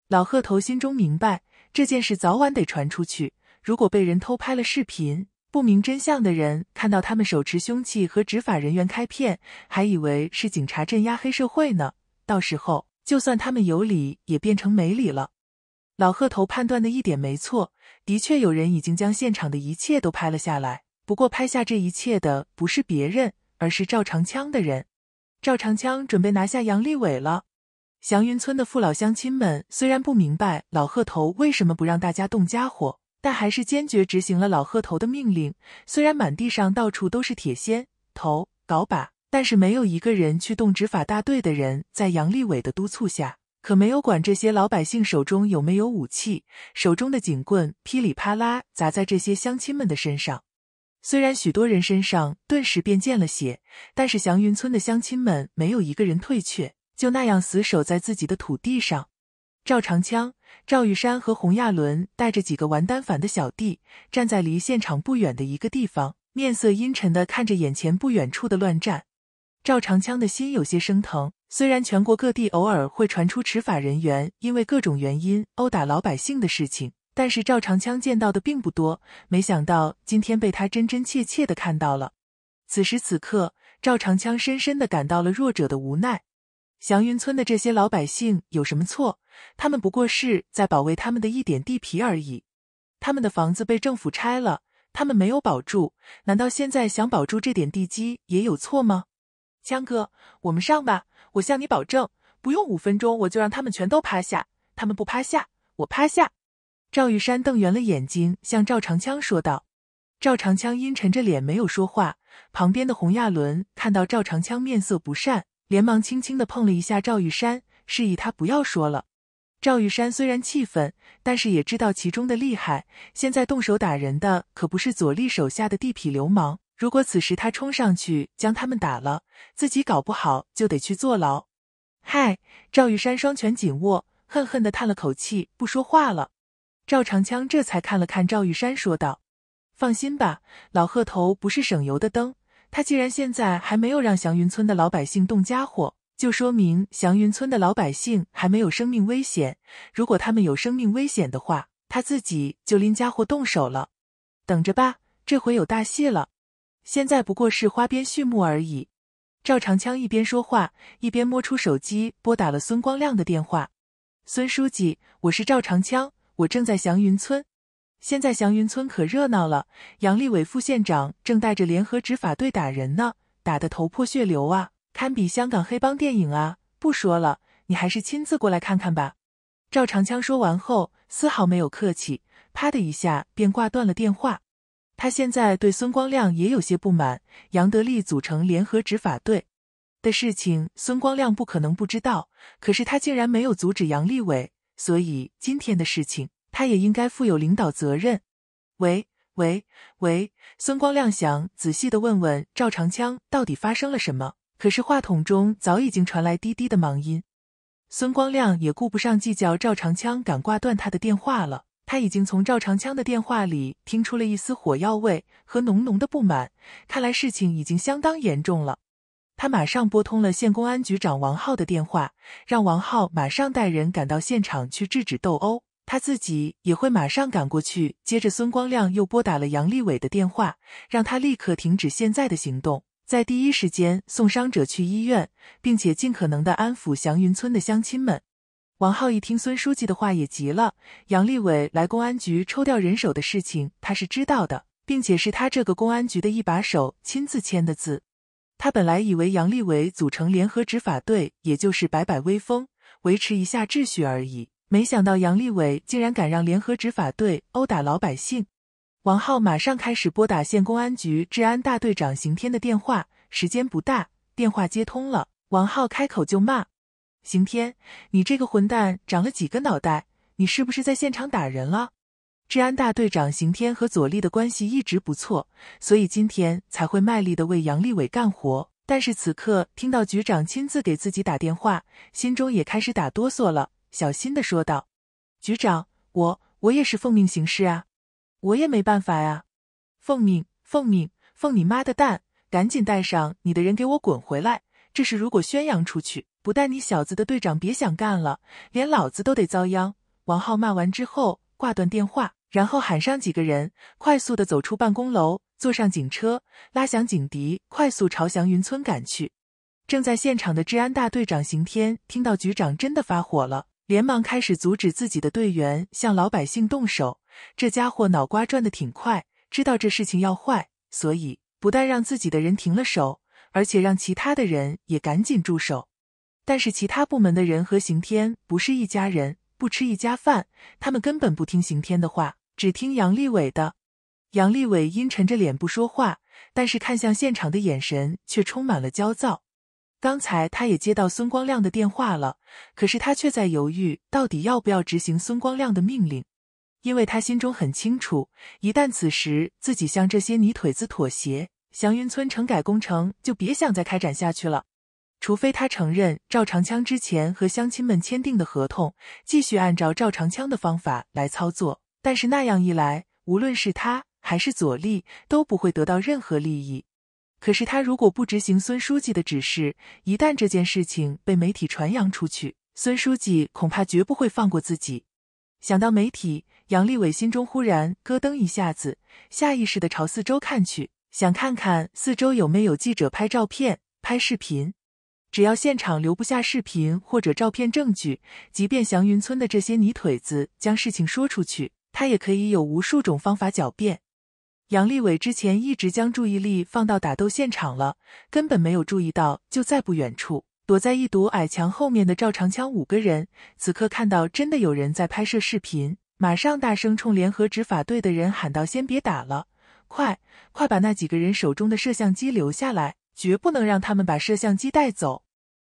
老贺头心中明白，这件事早晚得传出去。如果被人偷拍了视频，不明真相的人看到他们手持凶器和执法人员开片，还以为是警察镇压黑社会呢。到时候就算他们有理，也变成没理了。老贺头判断的一点没错，的确有人已经将现场的一切都拍了下来。不过拍下这一切的不是别人，而是赵长枪的人。赵长枪准备拿下杨立伟了。祥云村的父老乡亲们虽然不明白老贺头为什么不让大家动家伙，但还是坚决执行了老贺头的命令。虽然满地上到处都是铁锨、头、镐把，但是没有一个人去动。执法大队的人在杨立伟的督促下，可没有管这些老百姓手中有没有武器，手中的警棍噼里啪啦砸在这些乡亲们的身上。虽然许多人身上顿时便见了血，但是祥云村的乡亲们没有一个人退却，就那样死守在自己的土地上。赵长枪、赵玉山和洪亚伦带着几个玩单反的小弟，站在离现场不远的一个地方，面色阴沉的看着眼前不远处的乱战。赵长枪的心有些生疼，虽然全国各地偶尔会传出执法人员因为各种原因殴打老百姓的事情。但是赵长枪见到的并不多，没想到今天被他真真切切的看到了。此时此刻，赵长枪深深的感到了弱者的无奈。祥云村的这些老百姓有什么错？他们不过是在保卫他们的一点地皮而已。他们的房子被政府拆了，他们没有保住，难道现在想保住这点地基也有错吗？枪哥，我们上吧！我向你保证，不用五分钟，我就让他们全都趴下。他们不趴下，我趴下。赵玉山瞪圆了眼睛，向赵长枪说道：“赵长枪阴沉着脸，没有说话。旁边的洪亚伦看到赵长枪面色不善，连忙轻轻的碰了一下赵玉山，示意他不要说了。赵玉山虽然气愤，但是也知道其中的厉害。现在动手打人的可不是左立手下的地痞流氓，如果此时他冲上去将他们打了，自己搞不好就得去坐牢。”嗨，赵玉山双拳紧握，恨恨的叹了口气，不说话了。赵长枪这才看了看赵玉山，说道：“放心吧，老贺头不是省油的灯。他既然现在还没有让祥云村的老百姓动家伙，就说明祥云村的老百姓还没有生命危险。如果他们有生命危险的话，他自己就拎家伙动手了。等着吧，这回有大戏了。现在不过是花边序幕而已。”赵长枪一边说话，一边摸出手机，拨打了孙光亮的电话：“孙书记，我是赵长枪。”我正在祥云村，现在祥云村可热闹了。杨立伟副县长正带着联合执法队打人呢，打得头破血流啊，堪比香港黑帮电影啊！不说了，你还是亲自过来看看吧。赵长枪说完后，丝毫没有客气，啪的一下便挂断了电话。他现在对孙光亮也有些不满。杨德利组成联合执法队的事情，孙光亮不可能不知道，可是他竟然没有阻止杨立伟。所以今天的事情，他也应该负有领导责任。喂喂喂，孙光亮想仔细的问问赵长枪到底发生了什么，可是话筒中早已经传来滴滴的忙音。孙光亮也顾不上计较赵长枪敢挂断他的电话了，他已经从赵长枪的电话里听出了一丝火药味和浓浓的不满，看来事情已经相当严重了。他马上拨通了县公安局长王浩的电话，让王浩马上带人赶到现场去制止斗殴，他自己也会马上赶过去。接着，孙光亮又拨打了杨立伟的电话，让他立刻停止现在的行动，在第一时间送伤者去医院，并且尽可能的安抚祥云村的乡亲们。王浩一听孙书记的话也急了，杨立伟来公安局抽调人手的事情他是知道的，并且是他这个公安局的一把手亲自签的字。他本来以为杨立伟组成联合执法队，也就是摆摆威风，维持一下秩序而已。没想到杨立伟竟然敢让联合执法队殴打老百姓。王浩马上开始拨打县公安局治安大队长邢天的电话，时间不大，电话接通了。王浩开口就骂：“邢天，你这个混蛋，长了几个脑袋？你是不是在现场打人了？”治安大队长刑天和左立的关系一直不错，所以今天才会卖力的为杨立伟干活。但是此刻听到局长亲自给自己打电话，心中也开始打哆嗦了，小心的说道：“局长，我我也是奉命行事啊，我也没办法呀。奉命，奉命，奉你妈的蛋！赶紧带上你的人给我滚回来！这事如果宣扬出去，不但你小子的队长别想干了，连老子都得遭殃。”王浩骂完之后挂断电话。然后喊上几个人，快速的走出办公楼，坐上警车，拉响警笛，快速朝祥云村赶去。正在现场的治安大队长刑天听到局长真的发火了，连忙开始阻止自己的队员向老百姓动手。这家伙脑瓜转的挺快，知道这事情要坏，所以不但让自己的人停了手，而且让其他的人也赶紧住手。但是其他部门的人和刑天不是一家人，不吃一家饭，他们根本不听刑天的话。只听杨立伟的，杨立伟阴沉着脸不说话，但是看向现场的眼神却充满了焦躁。刚才他也接到孙光亮的电话了，可是他却在犹豫到底要不要执行孙光亮的命令，因为他心中很清楚，一旦此时自己向这些泥腿子妥协，祥云村城改工程就别想再开展下去了。除非他承认赵长枪之前和乡亲们签订的合同，继续按照赵长枪的方法来操作。但是那样一来，无论是他还是左立都不会得到任何利益。可是他如果不执行孙书记的指示，一旦这件事情被媒体传扬出去，孙书记恐怕绝不会放过自己。想到媒体，杨立伟心中忽然咯噔一下子，下意识地朝四周看去，想看看四周有没有记者拍照片、拍视频。只要现场留不下视频或者照片证据，即便祥云村的这些泥腿子将事情说出去。他也可以有无数种方法狡辩。杨立伟之前一直将注意力放到打斗现场了，根本没有注意到就在不远处躲在一堵矮墙后面的赵长枪五个人。此刻看到真的有人在拍摄视频，马上大声冲联合执法队的人喊道：“先别打了，快快把那几个人手中的摄像机留下来，绝不能让他们把摄像机带走。”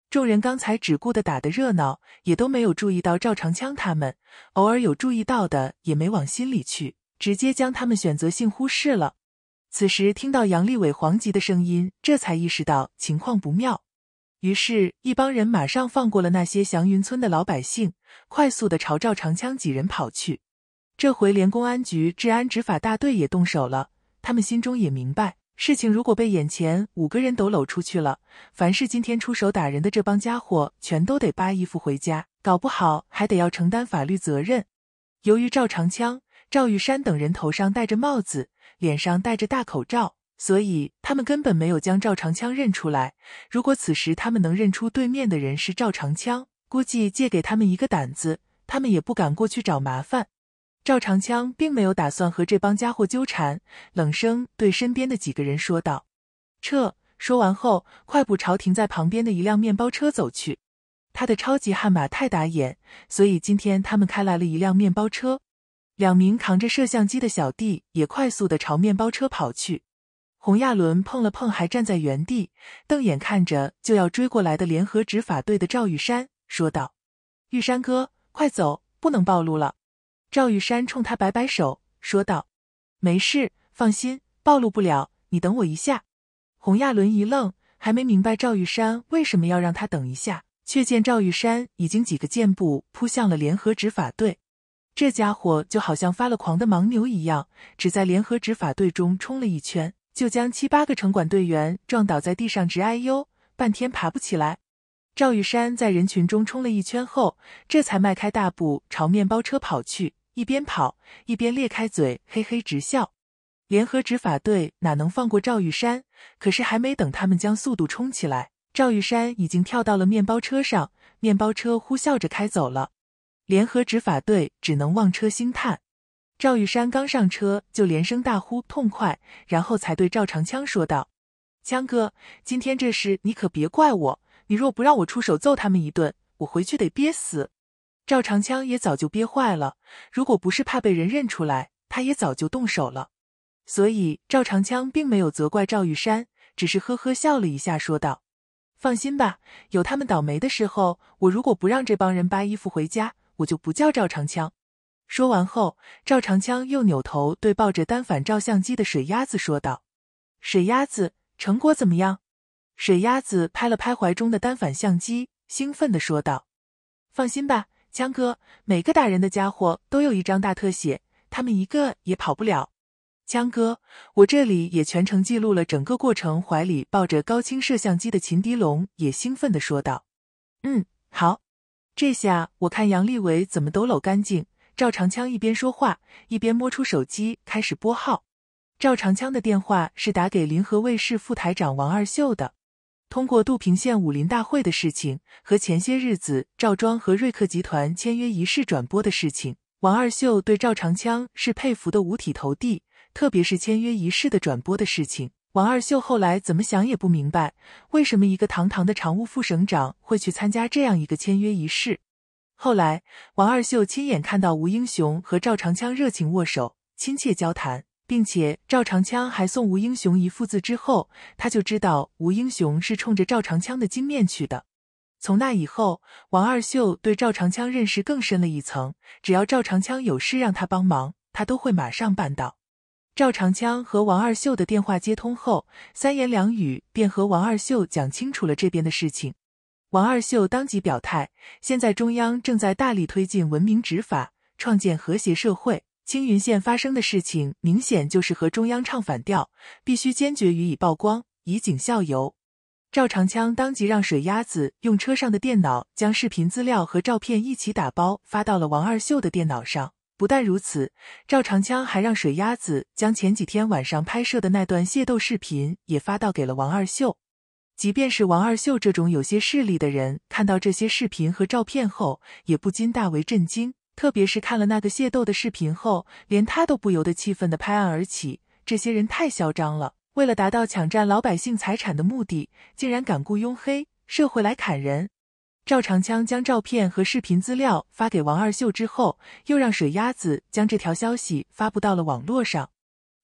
众人刚才只顾的打的热闹，也都没有注意到赵长枪他们。偶尔有注意到的，也没往心里去，直接将他们选择性忽视了。此时听到杨立伟、黄吉的声音，这才意识到情况不妙，于是，一帮人马上放过了那些祥云村的老百姓，快速的朝赵长枪几人跑去。这回连公安局治安执法大队也动手了，他们心中也明白。事情如果被眼前五个人都搂出去了，凡是今天出手打人的这帮家伙，全都得扒衣服回家，搞不好还得要承担法律责任。由于赵长枪、赵玉山等人头上戴着帽子，脸上戴着大口罩，所以他们根本没有将赵长枪认出来。如果此时他们能认出对面的人是赵长枪，估计借给他们一个胆子，他们也不敢过去找麻烦。赵长枪并没有打算和这帮家伙纠缠，冷声对身边的几个人说道：“撤！”说完后，快步朝停在旁边的一辆面包车走去。他的超级悍马太打眼，所以今天他们开来了一辆面包车。两名扛着摄像机的小弟也快速的朝面包车跑去。洪亚伦碰了碰还站在原地，瞪眼看着就要追过来的联合执法队的赵玉山，说道：“玉山哥，快走，不能暴露了。”赵玉山冲他摆摆手，说道：“没事，放心，暴露不了。你等我一下。”洪亚伦一愣，还没明白赵玉山为什么要让他等一下，却见赵玉山已经几个箭步扑向了联合执法队。这家伙就好像发了狂的盲牛一样，只在联合执法队中冲了一圈，就将七八个城管队员撞倒在地上，直哎呦，半天爬不起来。赵玉山在人群中冲了一圈后，这才迈开大步朝面包车跑去，一边跑一边裂开嘴嘿嘿直笑。联合执法队哪能放过赵玉山？可是还没等他们将速度冲起来，赵玉山已经跳到了面包车上，面包车呼啸着开走了。联合执法队只能望车兴叹。赵玉山刚上车就连声大呼痛快，然后才对赵长枪说道：“枪哥，今天这事你可别怪我。”你若不让我出手揍他们一顿，我回去得憋死。赵长枪也早就憋坏了，如果不是怕被人认出来，他也早就动手了。所以赵长枪并没有责怪赵玉山，只是呵呵笑了一下，说道：“放心吧，有他们倒霉的时候。我如果不让这帮人扒衣服回家，我就不叫赵长枪。”说完后，赵长枪又扭头对抱着单反照相机的水鸭子说道：“水鸭子，成果怎么样？”水鸭子拍了拍怀中的单反相机，兴奋的说道：“放心吧，枪哥，每个打人的家伙都有一张大特写，他们一个也跑不了。”枪哥，我这里也全程记录了整个过程。怀里抱着高清摄像机的秦迪龙也兴奋的说道：“嗯，好，这下我看杨立伟怎么都搂干净。”赵长枪一边说话，一边摸出手机开始拨号。赵长枪的电话是打给临河卫视副台长王二秀的。通过杜平县武林大会的事情和前些日子赵庄和瑞克集团签约仪式转播的事情，王二秀对赵长枪是佩服的五体投地。特别是签约仪式的转播的事情，王二秀后来怎么想也不明白，为什么一个堂堂的常务副省长会去参加这样一个签约仪式。后来，王二秀亲眼看到吴英雄和赵长枪热情握手、亲切交谈。并且赵长枪还送吴英雄一副字之后，他就知道吴英雄是冲着赵长枪的金面去的。从那以后，王二秀对赵长枪认识更深了一层。只要赵长枪有事让他帮忙，他都会马上办到。赵长枪和王二秀的电话接通后，三言两语便和王二秀讲清楚了这边的事情。王二秀当即表态：现在中央正在大力推进文明执法，创建和谐社会。青云县发生的事情明显就是和中央唱反调，必须坚决予以曝光，以儆效尤。赵长枪当即让水鸭子用车上的电脑将视频资料和照片一起打包发到了王二秀的电脑上。不但如此，赵长枪还让水鸭子将前几天晚上拍摄的那段械斗视频也发到给了王二秀。即便是王二秀这种有些势力的人，看到这些视频和照片后，也不禁大为震惊。特别是看了那个械斗的视频后，连他都不由得气愤地拍案而起。这些人太嚣张了，为了达到抢占老百姓财产的目的，竟然敢雇佣黑社会来砍人。赵长枪将照片和视频资料发给王二秀之后，又让水鸭子将这条消息发布到了网络上。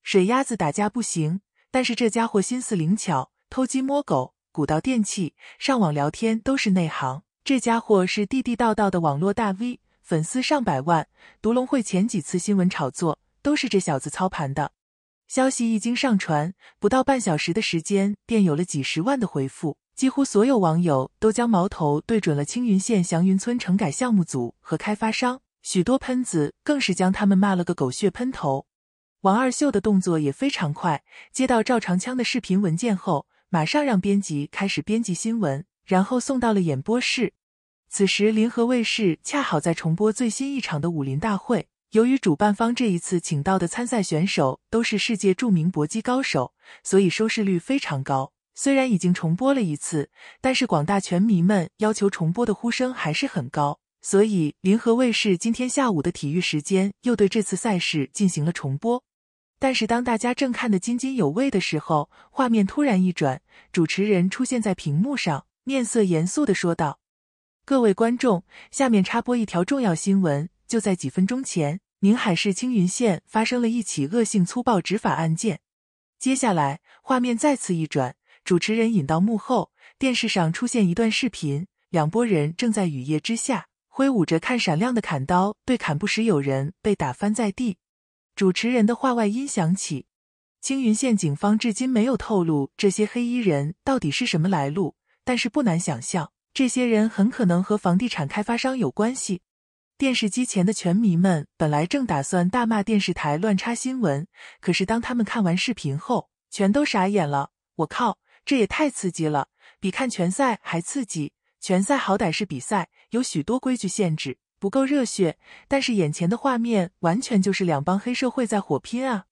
水鸭子打架不行，但是这家伙心思灵巧，偷鸡摸狗、鼓捣电器、上网聊天都是内行。这家伙是地地道道的网络大 V。粉丝上百万，独龙会前几次新闻炒作都是这小子操盘的。消息一经上传，不到半小时的时间便有了几十万的回复，几乎所有网友都将矛头对准了青云县祥云村城改项目组和开发商，许多喷子更是将他们骂了个狗血喷头。王二秀的动作也非常快，接到赵长枪的视频文件后，马上让编辑开始编辑新闻，然后送到了演播室。此时，联合卫视恰好在重播最新一场的武林大会。由于主办方这一次请到的参赛选手都是世界著名搏击高手，所以收视率非常高。虽然已经重播了一次，但是广大拳迷们要求重播的呼声还是很高。所以，联合卫视今天下午的体育时间又对这次赛事进行了重播。但是，当大家正看得津津有味的时候，画面突然一转，主持人出现在屏幕上，面色严肃的说道。各位观众，下面插播一条重要新闻。就在几分钟前，宁海市青云县发生了一起恶性粗暴执法案件。接下来，画面再次一转，主持人引到幕后，电视上出现一段视频：两拨人正在雨夜之下挥舞着看闪亮的砍刀，对砍不时有人被打翻在地。主持人的话外音响起：青云县警方至今没有透露这些黑衣人到底是什么来路，但是不难想象。这些人很可能和房地产开发商有关系。电视机前的拳迷们本来正打算大骂电视台乱插新闻，可是当他们看完视频后，全都傻眼了。我靠，这也太刺激了，比看拳赛还刺激。拳赛好歹是比赛，有许多规矩限制，不够热血。但是眼前的画面完全就是两帮黑社会在火拼啊！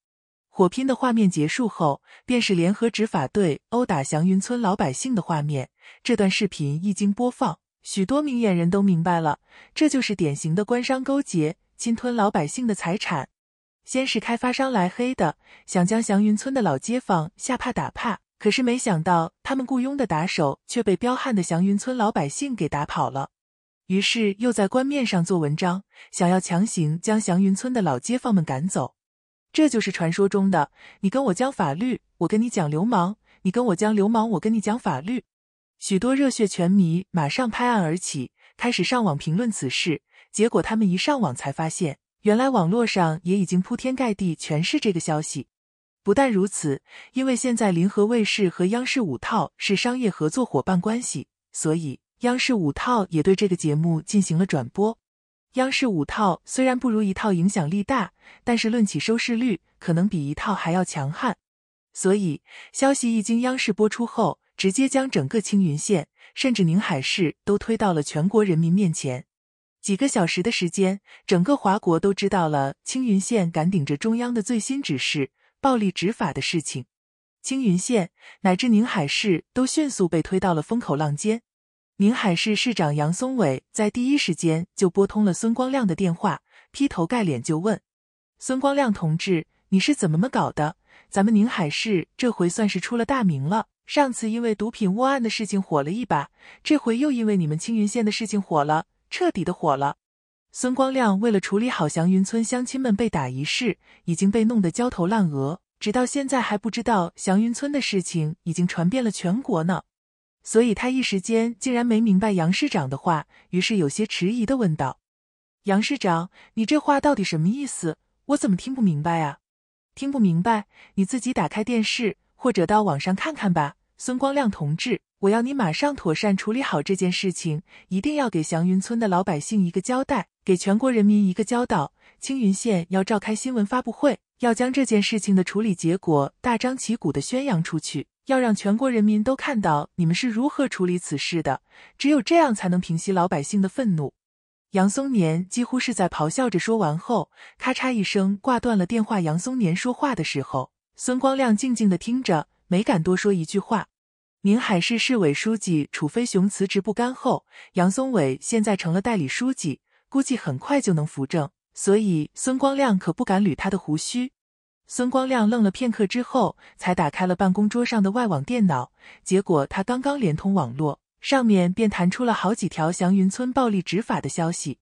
火拼的画面结束后，便是联合执法队殴打祥云村老百姓的画面。这段视频一经播放，许多明眼人都明白了，这就是典型的官商勾结、侵吞老百姓的财产。先是开发商来黑的，想将祥云村的老街坊吓怕打怕，可是没想到他们雇佣的打手却被彪悍的祥云村老百姓给打跑了，于是又在官面上做文章，想要强行将祥云村的老街坊们赶走。这就是传说中的“你跟我讲法律，我跟你讲流氓；你跟我讲流氓，我跟你讲法律。”许多热血拳迷马上拍案而起，开始上网评论此事。结果他们一上网才发现，原来网络上也已经铺天盖地全是这个消息。不但如此，因为现在林和卫视和央视五套是商业合作伙伴关系，所以央视五套也对这个节目进行了转播。央视五套虽然不如一套影响力大，但是论起收视率，可能比一套还要强悍。所以消息一经央视播出后，直接将整个青云县，甚至宁海市都推到了全国人民面前。几个小时的时间，整个华国都知道了青云县敢顶着中央的最新指示暴力执法的事情。青云县乃至宁海市都迅速被推到了风口浪尖。宁海市市长杨松伟在第一时间就拨通了孙光亮的电话，劈头盖脸就问：“孙光亮同志，你是怎么么搞的？咱们宁海市这回算是出了大名了。”上次因为毒品窝案的事情火了一把，这回又因为你们青云县的事情火了，彻底的火了。孙光亮为了处理好祥云村乡亲们被打一事，已经被弄得焦头烂额，直到现在还不知道祥云村的事情已经传遍了全国呢。所以他一时间竟然没明白杨市长的话，于是有些迟疑的问道：“杨市长，你这话到底什么意思？我怎么听不明白啊？听不明白，你自己打开电视或者到网上看看吧。”孙光亮同志，我要你马上妥善处理好这件事情，一定要给祥云村的老百姓一个交代，给全国人民一个交代。青云县要召开新闻发布会，要将这件事情的处理结果大张旗鼓的宣扬出去，要让全国人民都看到你们是如何处理此事的。只有这样才能平息老百姓的愤怒。杨松年几乎是在咆哮着说完后，咔嚓一声挂断了电话。杨松年说话的时候，孙光亮静静的听着，没敢多说一句话。宁海市市委书记楚飞雄辞职不干后，杨松伟现在成了代理书记，估计很快就能扶正，所以孙光亮可不敢捋他的胡须。孙光亮愣了片刻之后，才打开了办公桌上的外网电脑，结果他刚刚连通网络，上面便弹出了好几条祥云村暴力执法的消息。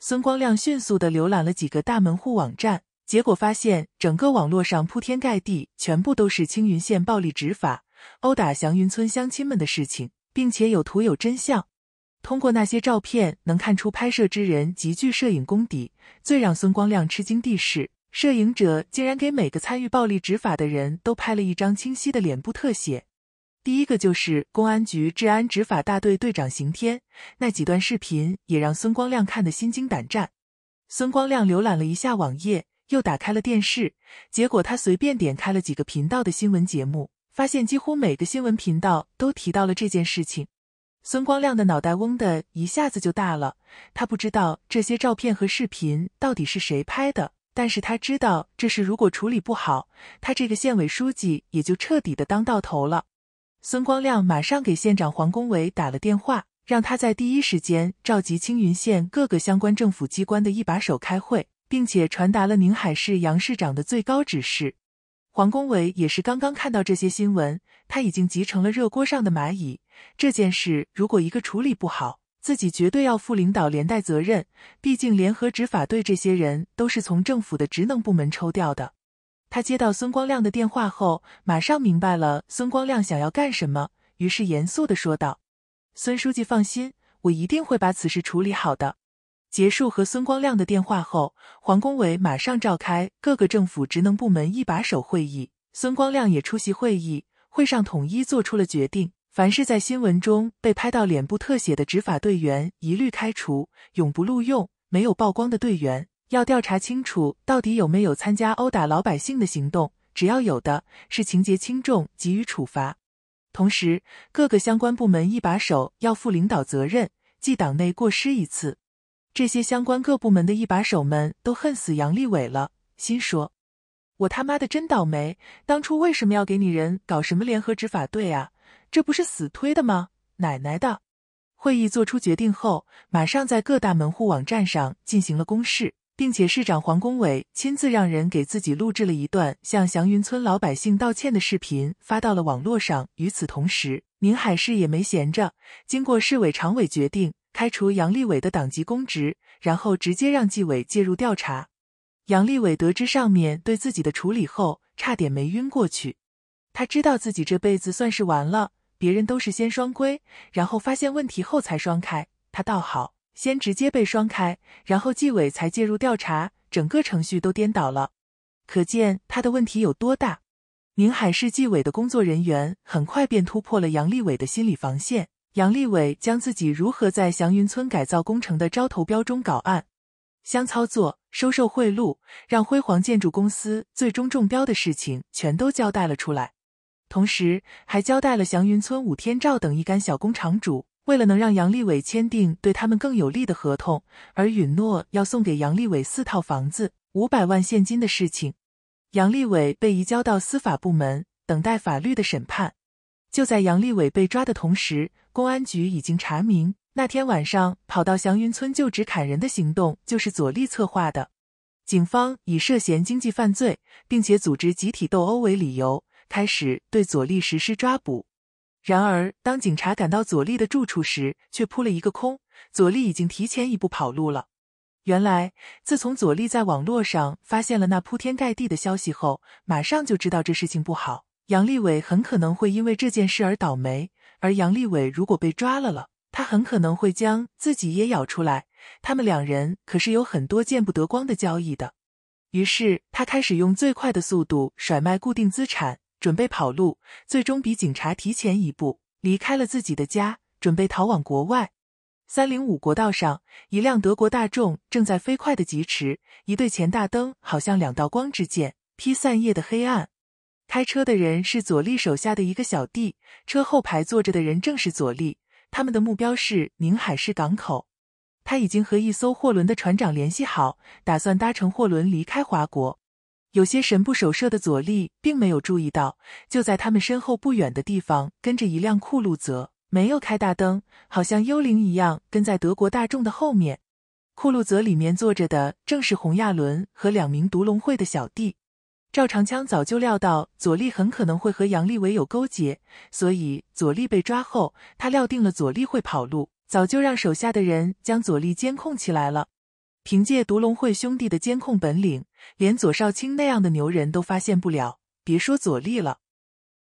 孙光亮迅速地浏览了几个大门户网站，结果发现整个网络上铺天盖地，全部都是青云县暴力执法。殴打祥云村乡亲们的事情，并且有图有真相。通过那些照片，能看出拍摄之人极具摄影功底。最让孙光亮吃惊的是，摄影者竟然给每个参与暴力执法的人都拍了一张清晰的脸部特写。第一个就是公安局治安执法大队队长刑天。那几段视频也让孙光亮看得心惊胆战。孙光亮浏览了一下网页，又打开了电视，结果他随便点开了几个频道的新闻节目。发现几乎每个新闻频道都提到了这件事情，孙光亮的脑袋嗡的一下子就大了。他不知道这些照片和视频到底是谁拍的，但是他知道这事如果处理不好，他这个县委书记也就彻底的当到头了。孙光亮马上给县长黄公伟打了电话，让他在第一时间召集青云县各个相关政府机关的一把手开会，并且传达了宁海市杨市长的最高指示。黄公伟也是刚刚看到这些新闻，他已经急成了热锅上的蚂蚁。这件事如果一个处理不好，自己绝对要负领导连带责任。毕竟联合执法队这些人都是从政府的职能部门抽调的。他接到孙光亮的电话后，马上明白了孙光亮想要干什么，于是严肃的说道：“孙书记，放心，我一定会把此事处理好的。”结束和孙光亮的电话后，黄公伟马上召开各个政府职能部门一把手会议，孙光亮也出席会议。会上统一做出了决定：凡是在新闻中被拍到脸部特写的执法队员一律开除，永不录用；没有曝光的队员要调查清楚，到底有没有参加殴打老百姓的行动，只要有的，是情节轻重给予处罚。同时，各个相关部门一把手要负领导责任，记党内过失一次。这些相关各部门的一把手们都恨死杨立伟了，心说：“我他妈的真倒霉，当初为什么要给你人搞什么联合执法队啊？这不是死推的吗？奶奶的！”会议做出决定后，马上在各大门户网站上进行了公示，并且市长黄公伟亲自让人给自己录制了一段向祥云村老百姓道歉的视频，发到了网络上。与此同时，宁海市也没闲着，经过市委常委决定。开除杨立伟的党籍公职，然后直接让纪委介入调查。杨立伟得知上面对自己的处理后，差点没晕过去。他知道自己这辈子算是完了。别人都是先双规，然后发现问题后才双开，他倒好，先直接被双开，然后纪委才介入调查，整个程序都颠倒了。可见他的问题有多大。宁海市纪委的工作人员很快便突破了杨立伟的心理防线。杨立伟将自己如何在祥云村改造工程的招投标中搞暗箱操作、收受贿赂，让辉煌建筑公司最终中标的事情，全都交代了出来。同时，还交代了祥云村武天照等一干小工厂主，为了能让杨立伟签订对他们更有利的合同，而允诺要送给杨立伟四套房子、五百万现金的事情。杨立伟被移交到司法部门，等待法律的审判。就在杨立伟被抓的同时，公安局已经查明，那天晚上跑到祥云村就址砍人的行动就是左立策划的。警方以涉嫌经济犯罪，并且组织集体斗殴为理由，开始对左立实施抓捕。然而，当警察赶到左立的住处时，却扑了一个空。左立已经提前一步跑路了。原来，自从左立在网络上发现了那铺天盖地的消息后，马上就知道这事情不好。杨立伟很可能会因为这件事而倒霉，而杨立伟如果被抓了了，他很可能会将自己也咬出来。他们两人可是有很多见不得光的交易的。于是他开始用最快的速度甩卖固定资产，准备跑路，最终比警察提前一步离开了自己的家，准备逃往国外。三零五国道上，一辆德国大众正在飞快的疾驰，一对前大灯好像两道光之剑，劈散夜的黑暗。开车的人是左立手下的一个小弟，车后排坐着的人正是左立。他们的目标是宁海市港口，他已经和一艘货轮的船长联系好，打算搭乘货轮离开华国。有些神不守舍的左立并没有注意到，就在他们身后不远的地方跟着一辆酷路泽，没有开大灯，好像幽灵一样跟在德国大众的后面。酷路泽里面坐着的正是洪亚伦和两名独龙会的小弟。赵长枪早就料到左立很可能会和杨立伟有勾结，所以左立被抓后，他料定了左立会跑路，早就让手下的人将左立监控起来了。凭借独龙会兄弟的监控本领，连左少卿那样的牛人都发现不了，别说左立了。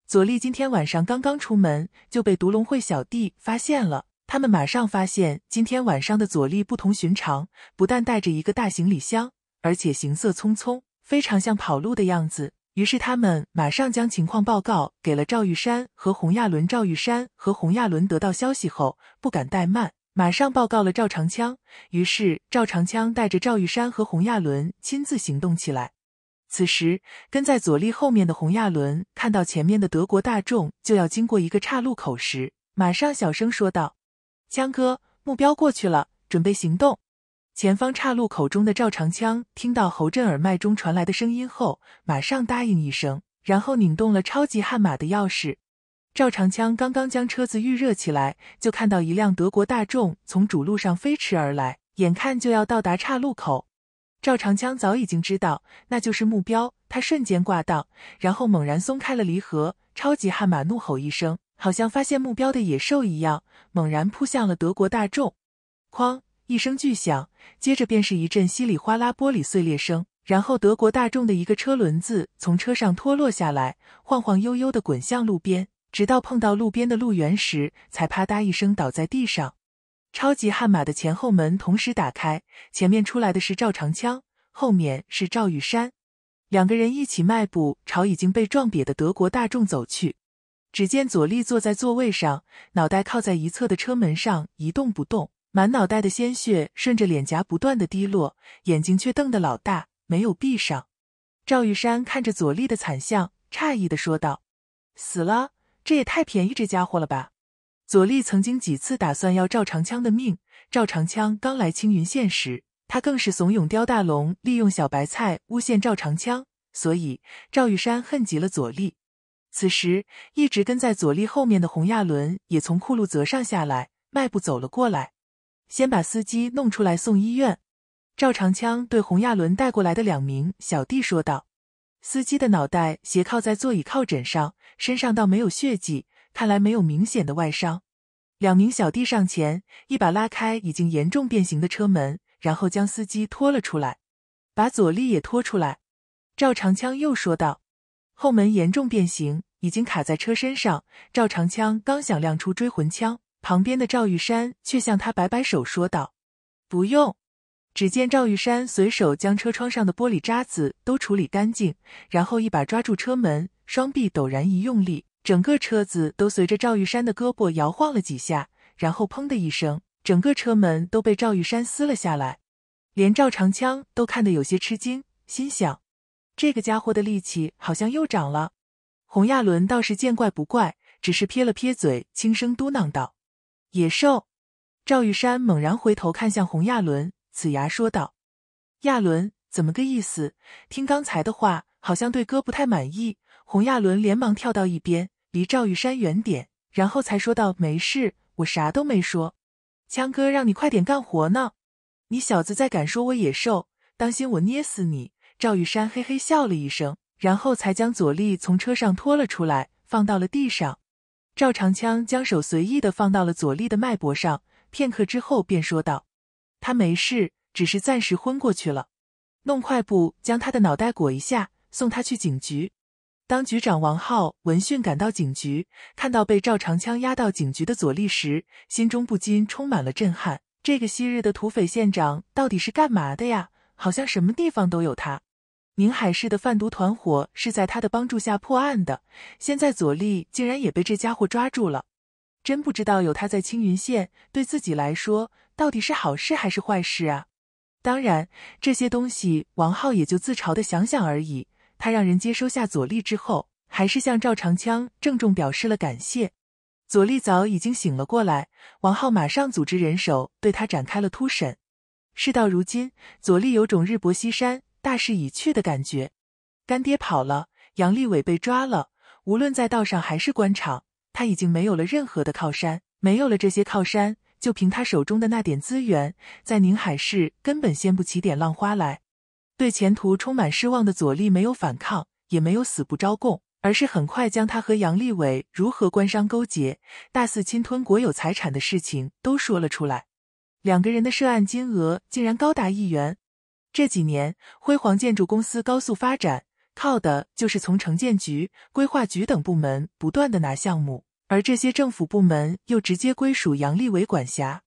左立今天晚上刚刚出门，就被独龙会小弟发现了。他们马上发现，今天晚上的左立不同寻常，不但带着一个大行李箱，而且行色匆匆。非常像跑路的样子，于是他们马上将情况报告给了赵玉山和洪亚伦。赵玉山和洪亚伦得到消息后，不敢怠慢，马上报告了赵长枪。于是赵长枪带着赵玉山和洪亚伦亲自行动起来。此时，跟在左立后面的洪亚伦看到前面的德国大众就要经过一个岔路口时，马上小声说道：“枪哥，目标过去了，准备行动。”前方岔路口中的赵长枪听到侯震耳麦中传来的声音后，马上答应一声，然后拧动了超级悍马的钥匙。赵长枪刚刚将车子预热起来，就看到一辆德国大众从主路上飞驰而来，眼看就要到达岔路口。赵长枪早已经知道，那就是目标。他瞬间挂档，然后猛然松开了离合，超级悍马怒吼一声，好像发现目标的野兽一样，猛然扑向了德国大众。哐！一声巨响，接着便是一阵稀里哗啦玻璃碎裂声。然后，德国大众的一个车轮子从车上脱落下来，晃晃悠悠的滚向路边，直到碰到路边的路缘时，才啪嗒一声倒在地上。超级悍马的前后门同时打开，前面出来的是赵长枪，后面是赵玉山，两个人一起迈步朝已经被撞瘪的德国大众走去。只见左立坐在座位上，脑袋靠在一侧的车门上，一动不动。满脑袋的鲜血顺着脸颊不断的滴落，眼睛却瞪得老大，没有闭上。赵玉山看着左立的惨相，诧异的说道：“死了？这也太便宜这家伙了吧！”左立曾经几次打算要赵长枪的命，赵长枪刚来青云县时，他更是怂恿刁大龙利用小白菜诬陷赵长枪，所以赵玉山恨极了左立。此时，一直跟在左立后面的洪亚伦也从库路泽上下来，迈步走了过来。先把司机弄出来送医院。”赵长枪对洪亚伦带过来的两名小弟说道。司机的脑袋斜靠在座椅靠枕上，身上倒没有血迹，看来没有明显的外伤。两名小弟上前，一把拉开已经严重变形的车门，然后将司机拖了出来，把左力也拖出来。赵长枪又说道：“后门严重变形，已经卡在车身上。”赵长枪刚想亮出追魂枪。旁边的赵玉山却向他摆摆手，说道：“不用。”只见赵玉山随手将车窗上的玻璃渣子都处理干净，然后一把抓住车门，双臂陡然一用力，整个车子都随着赵玉山的胳膊摇晃了几下，然后砰的一声，整个车门都被赵玉山撕了下来。连赵长枪都看得有些吃惊，心想：“这个家伙的力气好像又长了。”洪亚伦倒是见怪不怪，只是撇了撇嘴，轻声嘟囔道。野兽，赵玉山猛然回头看向洪亚伦，呲牙说道：“亚伦，怎么个意思？听刚才的话，好像对哥不太满意。”洪亚伦连忙跳到一边，离赵玉山远点，然后才说道：“没事，我啥都没说。枪哥让你快点干活呢，你小子再敢说我野兽，当心我捏死你！”赵玉山嘿嘿笑了一声，然后才将左立从车上拖了出来，放到了地上。赵长枪将手随意的放到了左立的脉搏上，片刻之后便说道：“他没事，只是暂时昏过去了。弄块布将他的脑袋裹一下，送他去警局。”当局长王浩闻讯赶到警局，看到被赵长枪押到警局的左立时，心中不禁充满了震撼。这个昔日的土匪县长到底是干嘛的呀？好像什么地方都有他。宁海市的贩毒团伙是在他的帮助下破案的，现在左立竟然也被这家伙抓住了，真不知道有他在青云县对自己来说到底是好事还是坏事啊！当然，这些东西王浩也就自嘲的想想而已。他让人接收下左立之后，还是向赵长枪郑重表示了感谢。左立早已经醒了过来，王浩马上组织人手对他展开了突审。事到如今，左立有种日薄西山。大势已去的感觉，干爹跑了，杨立伟被抓了。无论在道上还是官场，他已经没有了任何的靠山，没有了这些靠山，就凭他手中的那点资源，在宁海市根本掀不起点浪花来。对前途充满失望的左立，没有反抗，也没有死不招供，而是很快将他和杨立伟如何官商勾结、大肆侵吞国有财产的事情都说了出来。两个人的涉案金额竟然高达亿元。这几年，辉煌建筑公司高速发展，靠的就是从城建局、规划局等部门不断的拿项目，而这些政府部门又直接归属杨利伟管辖。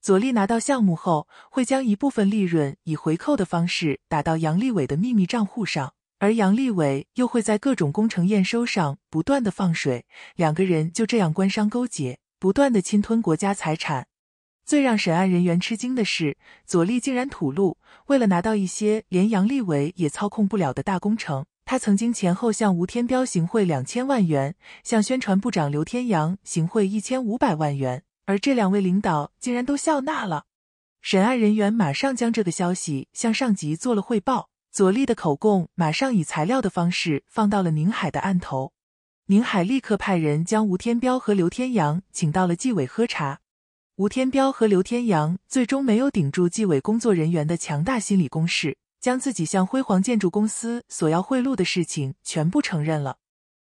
左立拿到项目后，会将一部分利润以回扣的方式打到杨利伟的秘密账户上，而杨利伟又会在各种工程验收上不断的放水，两个人就这样官商勾结，不断的侵吞国家财产。最让审案人员吃惊的是，左立竟然吐露，为了拿到一些连杨立伟也操控不了的大工程，他曾经前后向吴天彪行贿两千万元，向宣传部长刘天阳行贿一千五百万元，而这两位领导竟然都笑纳了。审案人员马上将这个消息向上级做了汇报，左立的口供马上以材料的方式放到了宁海的案头，宁海立刻派人将吴天彪和刘天阳请到了纪委喝茶。吴天彪和刘天阳最终没有顶住纪委工作人员的强大心理攻势，将自己向辉煌建筑公司索要贿赂的事情全部承认了。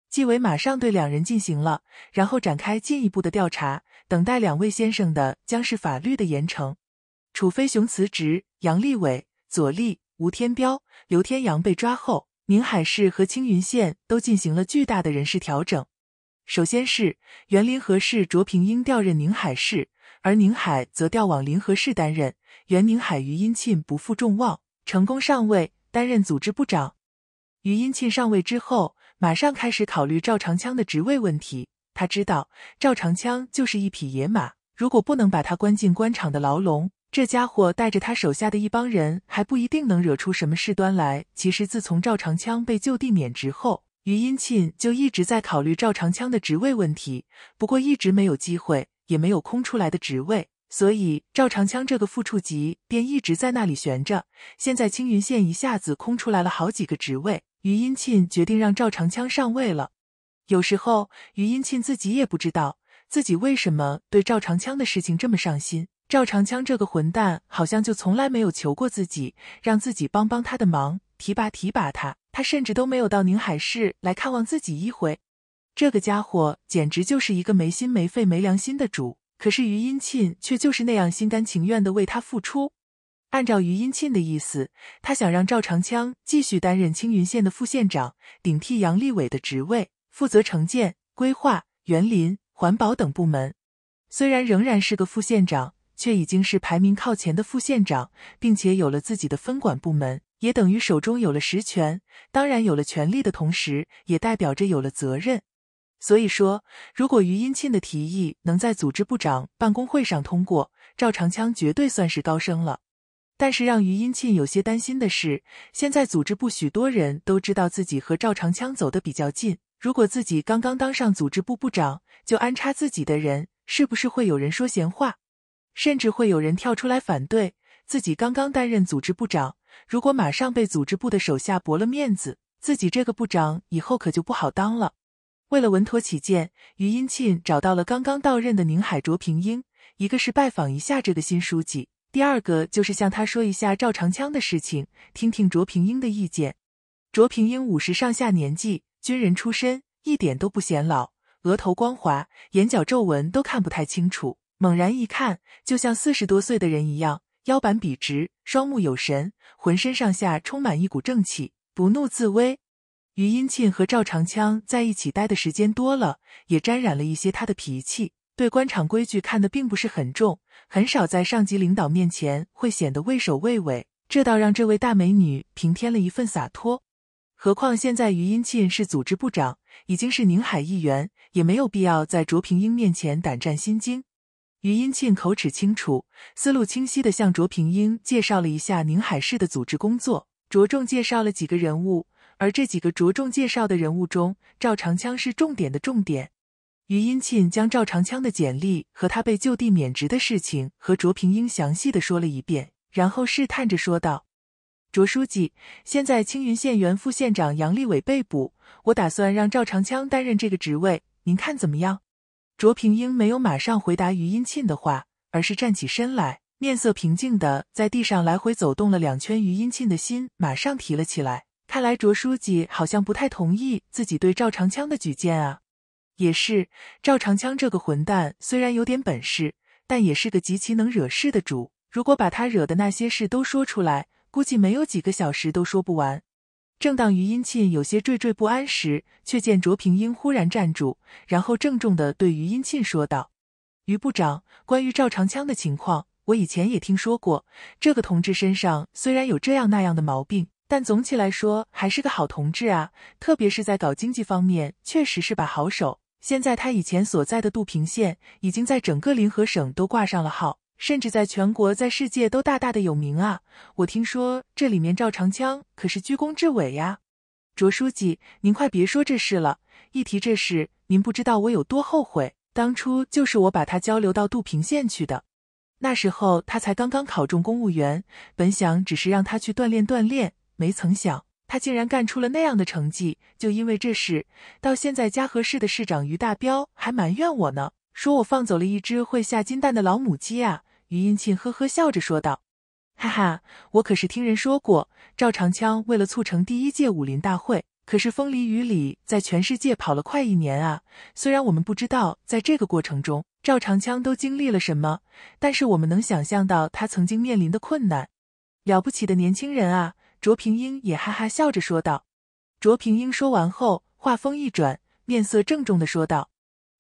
纪委马上对两人进行了，然后展开进一步的调查。等待两位先生的将是法律的严惩。楚飞雄辞职，杨立伟、左立、吴天彪、刘天阳被抓后，宁海市和青云县都进行了巨大的人事调整。首先是园林和市卓平英调任宁海市。而宁海则调往临河市担任。原宁海于殷庆不负众望，成功上位，担任组织部长。于殷庆上位之后，马上开始考虑赵长枪的职位问题。他知道赵长枪就是一匹野马，如果不能把他关进官场的牢笼，这家伙带着他手下的一帮人，还不一定能惹出什么事端来。其实，自从赵长枪被就地免职后，于殷庆就一直在考虑赵长枪的职位问题，不过一直没有机会。也没有空出来的职位，所以赵长枪这个副处级便一直在那里悬着。现在青云县一下子空出来了好几个职位，余英沁决定让赵长枪上位了。有时候余英沁自己也不知道自己为什么对赵长枪的事情这么上心。赵长枪这个混蛋好像就从来没有求过自己，让自己帮帮他的忙，提拔提拔他。他甚至都没有到宁海市来看望自己一回。这个家伙简直就是一个没心没肺、没良心的主。可是于英沁却就是那样心甘情愿的为他付出。按照于英沁的意思，他想让赵长枪继续担任青云县的副县长，顶替杨立伟的职位，负责城建、规划、园林、环保等部门。虽然仍然是个副县长，却已经是排名靠前的副县长，并且有了自己的分管部门，也等于手中有了实权。当然，有了权力的同时，也代表着有了责任。所以说，如果于殷沁的提议能在组织部长办公会上通过，赵长枪绝对算是高升了。但是让于殷沁有些担心的是，现在组织部许多人都知道自己和赵长枪走得比较近，如果自己刚刚当上组织部部长就安插自己的人，是不是会有人说闲话？甚至会有人跳出来反对自己刚刚担任组织部长。如果马上被组织部的手下驳了面子，自己这个部长以后可就不好当了。为了稳妥起见，余英钦找到了刚刚到任的宁海卓平英。一个是拜访一下这个新书记，第二个就是向他说一下赵长枪的事情，听听卓平英的意见。卓平英五十上下年纪，军人出身，一点都不显老，额头光滑，眼角皱纹都看不太清楚。猛然一看，就像四十多岁的人一样，腰板笔直，双目有神，浑身上下充满一股正气，不怒自威。余英庆和赵长枪在一起待的时间多了，也沾染了一些他的脾气，对官场规矩看得并不是很重，很少在上级领导面前会显得畏首畏尾，这倒让这位大美女平添了一份洒脱。何况现在余英庆是组织部长，已经是宁海一员，也没有必要在卓平英面前胆战心惊。余英庆口齿清楚，思路清晰的向卓平英介绍了一下宁海市的组织工作，着重介绍了几个人物。而这几个着重介绍的人物中，赵长枪是重点的重点。于英沁将赵长枪的简历和他被就地免职的事情和卓平英详细的说了一遍，然后试探着说道：“卓书记，现在青云县原副县长杨立伟被捕，我打算让赵长枪担任这个职位，您看怎么样？”卓平英没有马上回答于英沁的话，而是站起身来，面色平静的在地上来回走动了两圈。于英沁的心马上提了起来。看来卓书记好像不太同意自己对赵长枪的举荐啊。也是，赵长枪这个混蛋虽然有点本事，但也是个极其能惹事的主。如果把他惹的那些事都说出来，估计没有几个小时都说不完。正当于殷沁有些惴惴不安时，却见卓平英忽然站住，然后郑重地对于殷沁说道：“于部长，关于赵长枪的情况，我以前也听说过。这个同志身上虽然有这样那样的毛病。”但总体来说还是个好同志啊，特别是在搞经济方面，确实是把好手。现在他以前所在的杜平县，已经在整个临河省都挂上了号，甚至在全国、在世界都大大的有名啊！我听说这里面赵长枪可是居功至伟呀。卓书记，您快别说这事了，一提这事，您不知道我有多后悔。当初就是我把他交流到杜平县去的，那时候他才刚刚考中公务员，本想只是让他去锻炼锻炼。没曾想，他竟然干出了那样的成绩。就因为这事，到现在嘉禾市的市长于大彪还埋怨我呢，说我放走了一只会下金蛋的老母鸡啊。于英庆呵呵笑着说道：“哈哈，我可是听人说过，赵长枪为了促成第一届武林大会，可是风里雨里在全世界跑了快一年啊。虽然我们不知道在这个过程中赵长枪都经历了什么，但是我们能想象到他曾经面临的困难。了不起的年轻人啊！”卓平英也哈哈笑着说道。卓平英说完后，话锋一转，面色郑重的说道：“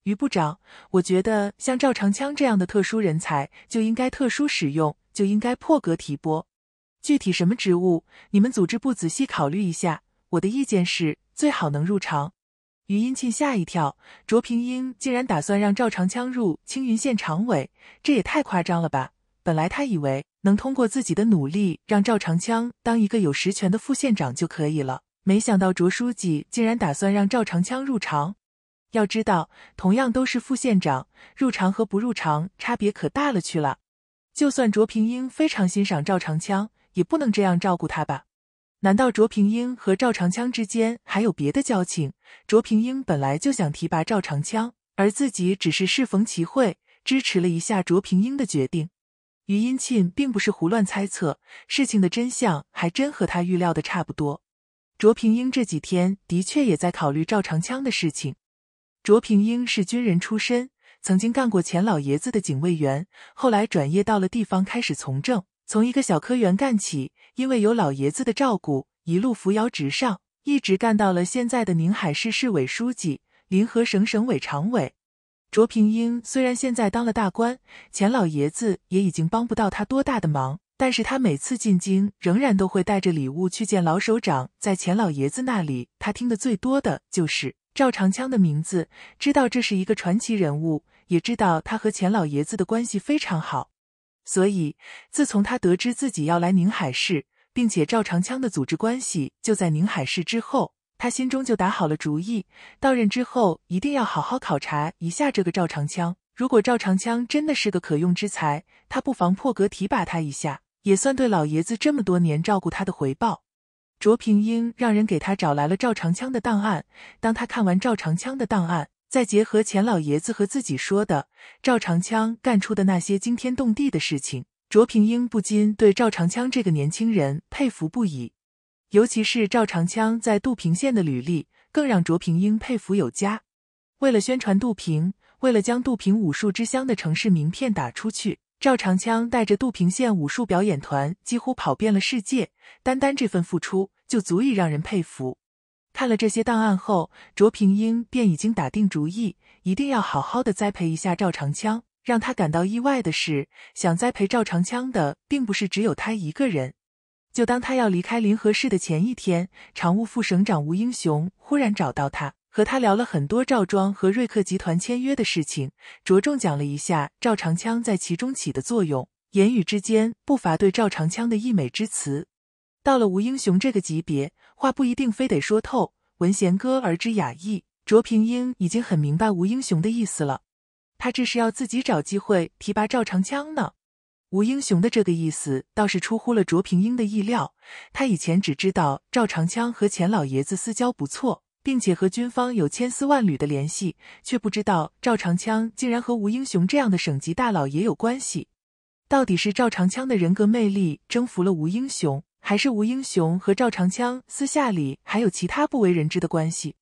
于部长，我觉得像赵长枪这样的特殊人才，就应该特殊使用，就应该破格提拔。具体什么职务，你们组织部仔细考虑一下。我的意见是，最好能入常。”于英庆吓一跳，卓平英竟然打算让赵长枪入青云县常委，这也太夸张了吧！本来他以为。能通过自己的努力让赵长枪当一个有实权的副县长就可以了。没想到卓书记竟然打算让赵长枪入常，要知道，同样都是副县长，入常和不入常差别可大了去了。就算卓平英非常欣赏赵长枪，也不能这样照顾他吧？难道卓平英和赵长枪之间还有别的交情？卓平英本来就想提拔赵长枪，而自己只是适逢其会，支持了一下卓平英的决定。于英沁并不是胡乱猜测，事情的真相还真和他预料的差不多。卓平英这几天的确也在考虑赵长枪的事情。卓平英是军人出身，曾经干过钱老爷子的警卫员，后来转业到了地方，开始从政，从一个小科员干起，因为有老爷子的照顾，一路扶摇直上，一直干到了现在的宁海市市委书记、临河省省委常委。卓平英虽然现在当了大官，钱老爷子也已经帮不到他多大的忙，但是他每次进京仍然都会带着礼物去见老首长。在钱老爷子那里，他听得最多的就是赵长枪的名字，知道这是一个传奇人物，也知道他和钱老爷子的关系非常好。所以，自从他得知自己要来宁海市，并且赵长枪的组织关系就在宁海市之后。他心中就打好了主意，到任之后一定要好好考察一下这个赵长枪。如果赵长枪真的是个可用之才，他不妨破格提拔他一下，也算对老爷子这么多年照顾他的回报。卓平英让人给他找来了赵长枪的档案，当他看完赵长枪的档案，再结合钱老爷子和自己说的赵长枪干出的那些惊天动地的事情，卓平英不禁对赵长枪这个年轻人佩服不已。尤其是赵长枪在杜平县的履历，更让卓平英佩服有加。为了宣传杜平，为了将杜平武术之乡的城市名片打出去，赵长枪带着杜平县武术表演团几乎跑遍了世界。单单这份付出，就足以让人佩服。看了这些档案后，卓平英便已经打定主意，一定要好好的栽培一下赵长枪。让他感到意外的是，想栽培赵长枪的，并不是只有他一个人。就当他要离开临河市的前一天，常务副省长吴英雄忽然找到他，和他聊了很多赵庄和瑞克集团签约的事情，着重讲了一下赵长枪在其中起的作用，言语之间不乏对赵长枪的溢美之词。到了吴英雄这个级别，话不一定非得说透，闻弦歌而知雅意。卓平英已经很明白吴英雄的意思了，他这是要自己找机会提拔赵长枪呢。吴英雄的这个意思倒是出乎了卓平英的意料。他以前只知道赵长枪和钱老爷子私交不错，并且和军方有千丝万缕的联系，却不知道赵长枪竟然和吴英雄这样的省级大佬也有关系。到底是赵长枪的人格魅力征服了吴英雄，还是吴英雄和赵长枪私下里还有其他不为人知的关系？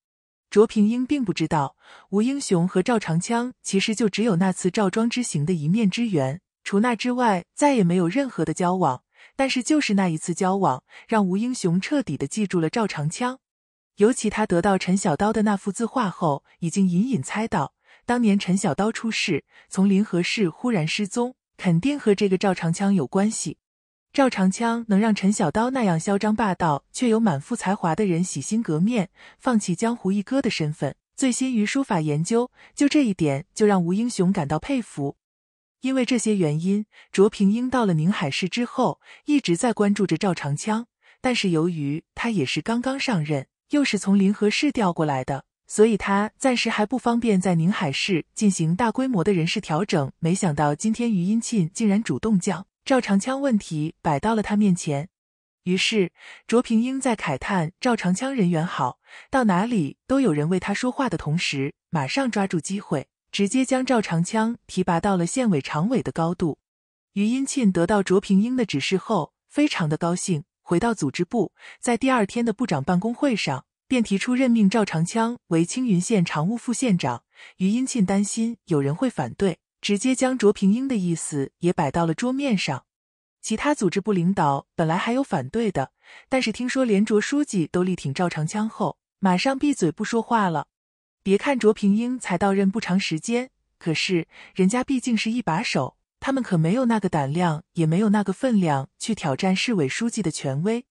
卓平英并不知道，吴英雄和赵长枪其实就只有那次赵庄之行的一面之缘。除那之外，再也没有任何的交往。但是，就是那一次交往，让吴英雄彻底的记住了赵长枪。尤其他得到陈小刀的那幅字画后，已经隐隐猜到，当年陈小刀出事，从临河市忽然失踪，肯定和这个赵长枪有关系。赵长枪能让陈小刀那样嚣张霸道、却有满腹才华的人洗心革面，放弃江湖一哥的身份，醉心于书法研究，就这一点，就让吴英雄感到佩服。因为这些原因，卓平英到了宁海市之后，一直在关注着赵长枪。但是由于他也是刚刚上任，又是从临河市调过来的，所以他暂时还不方便在宁海市进行大规模的人事调整。没想到今天于英沁竟然主动将赵长枪问题摆到了他面前。于是，卓平英在慨叹赵长枪人缘好，到哪里都有人为他说话的同时，马上抓住机会。直接将赵长枪提拔到了县委常委的高度。于英沁得到卓平英的指示后，非常的高兴，回到组织部，在第二天的部长办公会上，便提出任命赵长枪为青云县常务副县长。于英沁担心有人会反对，直接将卓平英的意思也摆到了桌面上。其他组织部领导本来还有反对的，但是听说连卓书记都力挺赵长枪后，马上闭嘴不说话了。别看卓平英才到任不长时间，可是人家毕竟是一把手，他们可没有那个胆量，也没有那个分量去挑战市委书记的权威。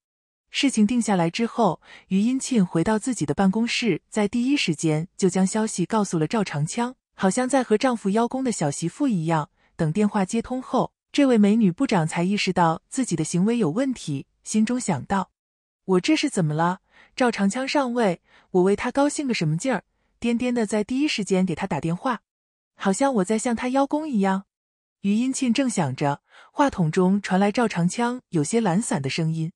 事情定下来之后，于英庆回到自己的办公室，在第一时间就将消息告诉了赵长枪，好像在和丈夫邀功的小媳妇一样。等电话接通后，这位美女部长才意识到自己的行为有问题，心中想到：我这是怎么了？赵长枪上位，我为他高兴个什么劲儿？颠颠的在第一时间给他打电话，好像我在向他邀功一样。于音庆正想着，话筒中传来赵长枪有些懒散的声音：“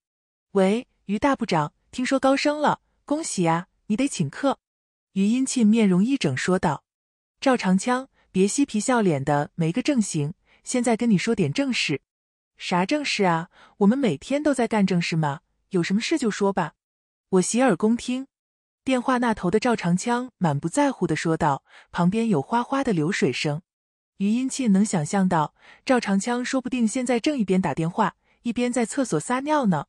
喂，于大部长，听说高升了，恭喜啊！你得请客。”于音庆面容一整，说道：“赵长枪，别嬉皮笑脸的，没个正形。现在跟你说点正事，啥正事啊？我们每天都在干正事嘛，有什么事就说吧，我洗耳恭听。”电话那头的赵长枪满不在乎的说道，旁边有哗哗的流水声。余音沁能想象到，赵长枪说不定现在正一边打电话一边在厕所撒尿呢。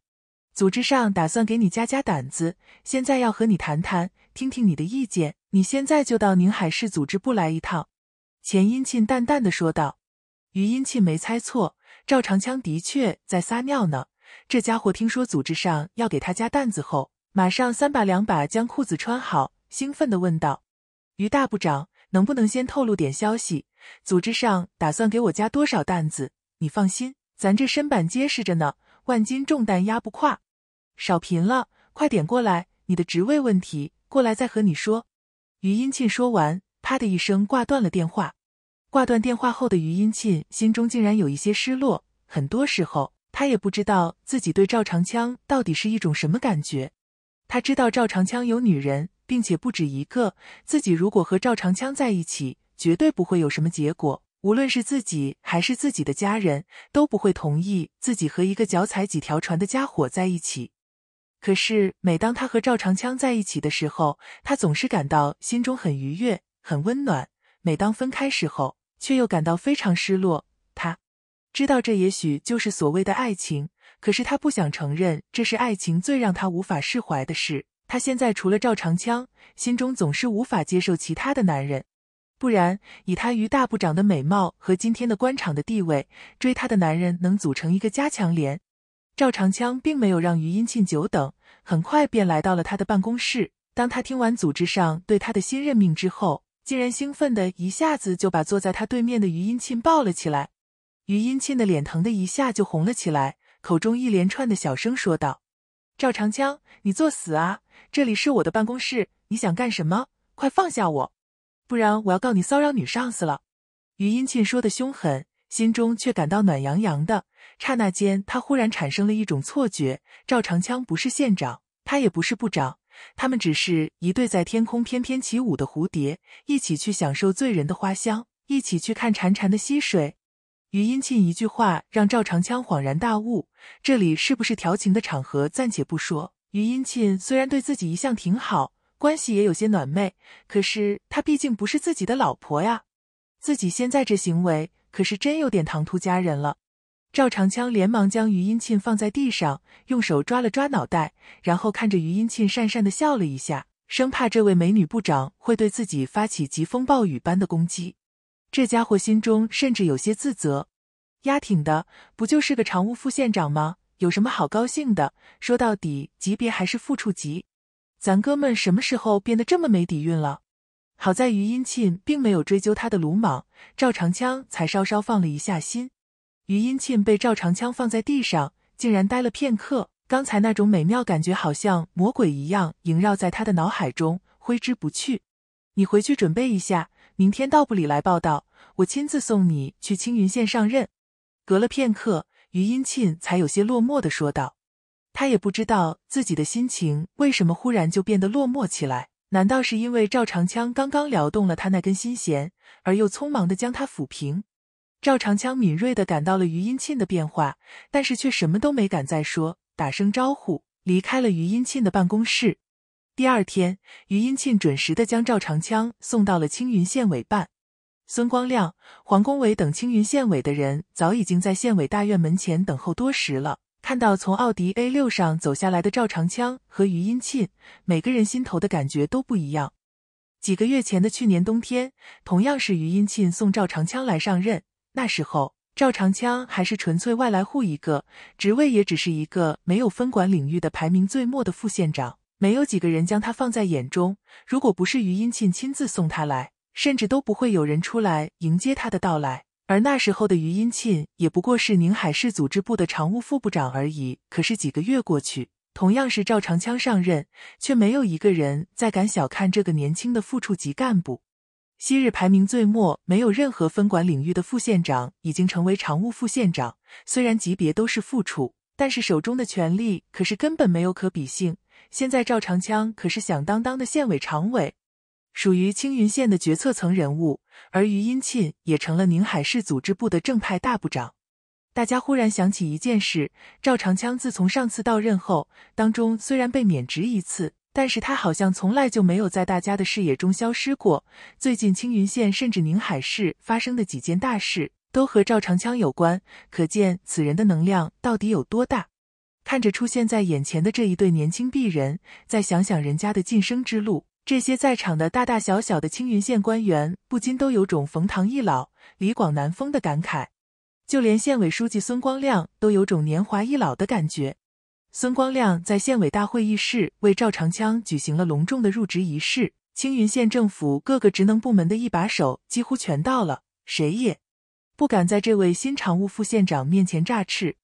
组织上打算给你加加胆子，现在要和你谈谈，听听你的意见。你现在就到宁海市组织部来一趟。”钱殷沁淡淡的说道。余音沁没猜错，赵长枪的确在撒尿呢。这家伙听说组织上要给他加担子后。马上三把两把将裤子穿好，兴奋的问道：“于大部长，能不能先透露点消息？组织上打算给我加多少担子？你放心，咱这身板结实着呢，万斤重担压不垮。”少贫了，快点过来，你的职位问题，过来再和你说。”于英俊说完，啪的一声挂断了电话。挂断电话后的于英俊心中竟然有一些失落。很多时候，他也不知道自己对赵长枪到底是一种什么感觉。他知道赵长枪有女人，并且不止一个。自己如果和赵长枪在一起，绝对不会有什么结果。无论是自己还是自己的家人，都不会同意自己和一个脚踩几条船的家伙在一起。可是，每当他和赵长枪在一起的时候，他总是感到心中很愉悦、很温暖；每当分开时候，却又感到非常失落。他知道，这也许就是所谓的爱情。可是他不想承认，这是爱情最让他无法释怀的事。他现在除了赵长枪，心中总是无法接受其他的男人。不然，以他于大部长的美貌和今天的官场的地位，追他的男人能组成一个加强连。赵长枪并没有让于英沁久等，很快便来到了他的办公室。当他听完组织上对他的新任命之后，竟然兴奋的一下子就把坐在他对面的于英沁抱了起来。于英沁的脸疼的一下就红了起来。口中一连串的小声说道：“赵长枪，你作死啊！这里是我的办公室，你想干什么？快放下我，不然我要告你骚扰女上司了。”余英沁说的凶狠，心中却感到暖洋洋的。刹那间，他忽然产生了一种错觉：赵长枪不是县长，他也不是部长，他们只是一对在天空翩翩起舞的蝴蝶，一起去享受醉人的花香，一起去看潺潺的溪水。余音沁一句话让赵长枪恍然大悟，这里是不是调情的场合暂且不说。余音沁虽然对自己一向挺好，关系也有些暖昧，可是她毕竟不是自己的老婆呀。自己现在这行为可是真有点唐突家人了。赵长枪连忙将余音沁放在地上，用手抓了抓脑袋，然后看着余音沁讪讪的笑了一下，生怕这位美女部长会对自己发起疾风暴雨般的攻击。这家伙心中甚至有些自责，压挺的不就是个常务副县长吗？有什么好高兴的？说到底，级别还是副处级。咱哥们什么时候变得这么没底蕴了？好在于英沁并没有追究他的鲁莽，赵长枪才稍稍放了一下心。于英沁被赵长枪放在地上，竟然呆了片刻。刚才那种美妙感觉，好像魔鬼一样萦绕在他的脑海中，挥之不去。你回去准备一下。明天到部里来报道，我亲自送你去青云县上任。隔了片刻，余音沁才有些落寞的说道：“他也不知道自己的心情为什么忽然就变得落寞起来，难道是因为赵长枪刚刚撩动了他那根心弦，而又匆忙的将他抚平？”赵长枪敏锐的感到了余音沁的变化，但是却什么都没敢再说，打声招呼，离开了余音沁的办公室。第二天，余英沁准时的将赵长枪送到了青云县委办。孙光亮、黄公伟等青云县委的人早已经在县委大院门前等候多时了。看到从奥迪 A 六上走下来的赵长枪和余英沁，每个人心头的感觉都不一样。几个月前的去年冬天，同样是余英沁送赵长枪来上任，那时候赵长枪还是纯粹外来户一个，职位也只是一个没有分管领域的排名最末的副县长。没有几个人将他放在眼中。如果不是余英沁亲自送他来，甚至都不会有人出来迎接他的到来。而那时候的余英沁也不过是宁海市组织部的常务副部长而已。可是几个月过去，同样是赵长枪上任，却没有一个人再敢小看这个年轻的副处级干部。昔日排名最末、没有任何分管领域的副县长，已经成为常务副县长。虽然级别都是副处，但是手中的权力可是根本没有可比性。现在赵长枪可是响当当的县委常委，属于青云县的决策层人物，而余英沁也成了宁海市组织部的正派大部长。大家忽然想起一件事：赵长枪自从上次到任后，当中虽然被免职一次，但是他好像从来就没有在大家的视野中消失过。最近青云县甚至宁海市发生的几件大事，都和赵长枪有关，可见此人的能量到底有多大。看着出现在眼前的这一对年轻璧人，再想想人家的晋升之路，这些在场的大大小小的青云县官员不禁都有种“冯唐易老，李广难封”的感慨。就连县委书记孙光亮都有种年华易老的感觉。孙光亮在县委大会议室为赵长枪举行了隆重的入职仪式。青云县政府各个职能部门的一把手几乎全到了，谁也不敢在这位新常务副县长面前咋翅。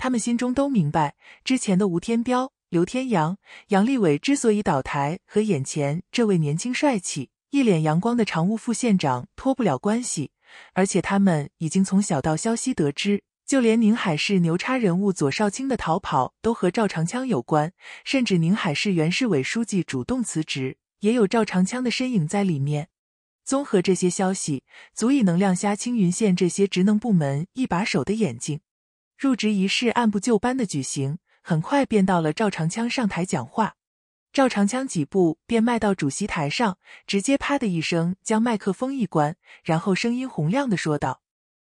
他们心中都明白，之前的吴天彪、刘天阳、杨立伟之所以倒台，和眼前这位年轻帅气、一脸阳光的常务副县长脱不了关系。而且他们已经从小道消息得知，就连宁海市牛叉人物左少卿的逃跑都和赵长枪有关，甚至宁海市原市委书记主动辞职，也有赵长枪的身影在里面。综合这些消息，足以能亮瞎青云县这些职能部门一把手的眼睛。入职仪式按部就班的举行，很快便到了赵长枪上台讲话。赵长枪几步便迈到主席台上，直接啪的一声将麦克风一关，然后声音洪亮的说道：“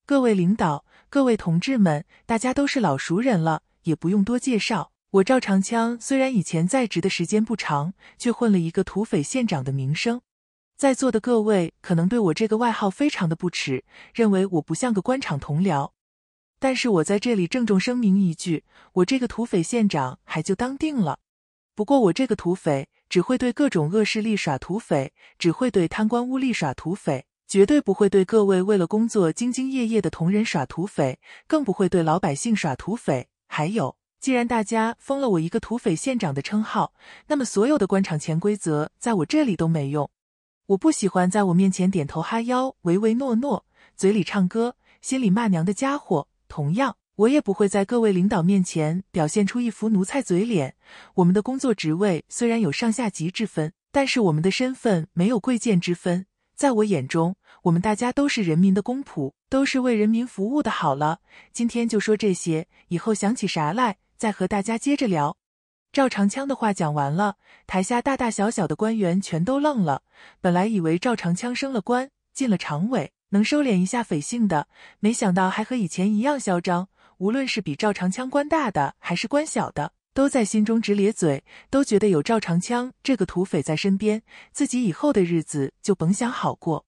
各位领导，各位同志们，大家都是老熟人了，也不用多介绍。我赵长枪虽然以前在职的时间不长，却混了一个土匪县长的名声。在座的各位可能对我这个外号非常的不耻，认为我不像个官场同僚。”但是我在这里郑重声明一句，我这个土匪县长还就当定了。不过我这个土匪只会对各种恶势力耍土匪，只会对贪官污吏耍土匪，绝对不会对各位为了工作兢兢业业的同仁耍土匪，更不会对老百姓耍土匪。还有，既然大家封了我一个土匪县长的称号，那么所有的官场潜规则在我这里都没用。我不喜欢在我面前点头哈腰、唯唯诺诺、嘴里唱歌、心里骂娘的家伙。同样，我也不会在各位领导面前表现出一副奴才嘴脸。我们的工作职位虽然有上下级之分，但是我们的身份没有贵贱之分。在我眼中，我们大家都是人民的公仆，都是为人民服务的。好了，今天就说这些，以后想起啥来再和大家接着聊。赵长枪的话讲完了，台下大大小小的官员全都愣了。本来以为赵长枪升了官，进了常委。能收敛一下匪性的，没想到还和以前一样嚣张。无论是比赵长枪官大的，还是官小的，都在心中直咧嘴，都觉得有赵长枪这个土匪在身边，自己以后的日子就甭想好过。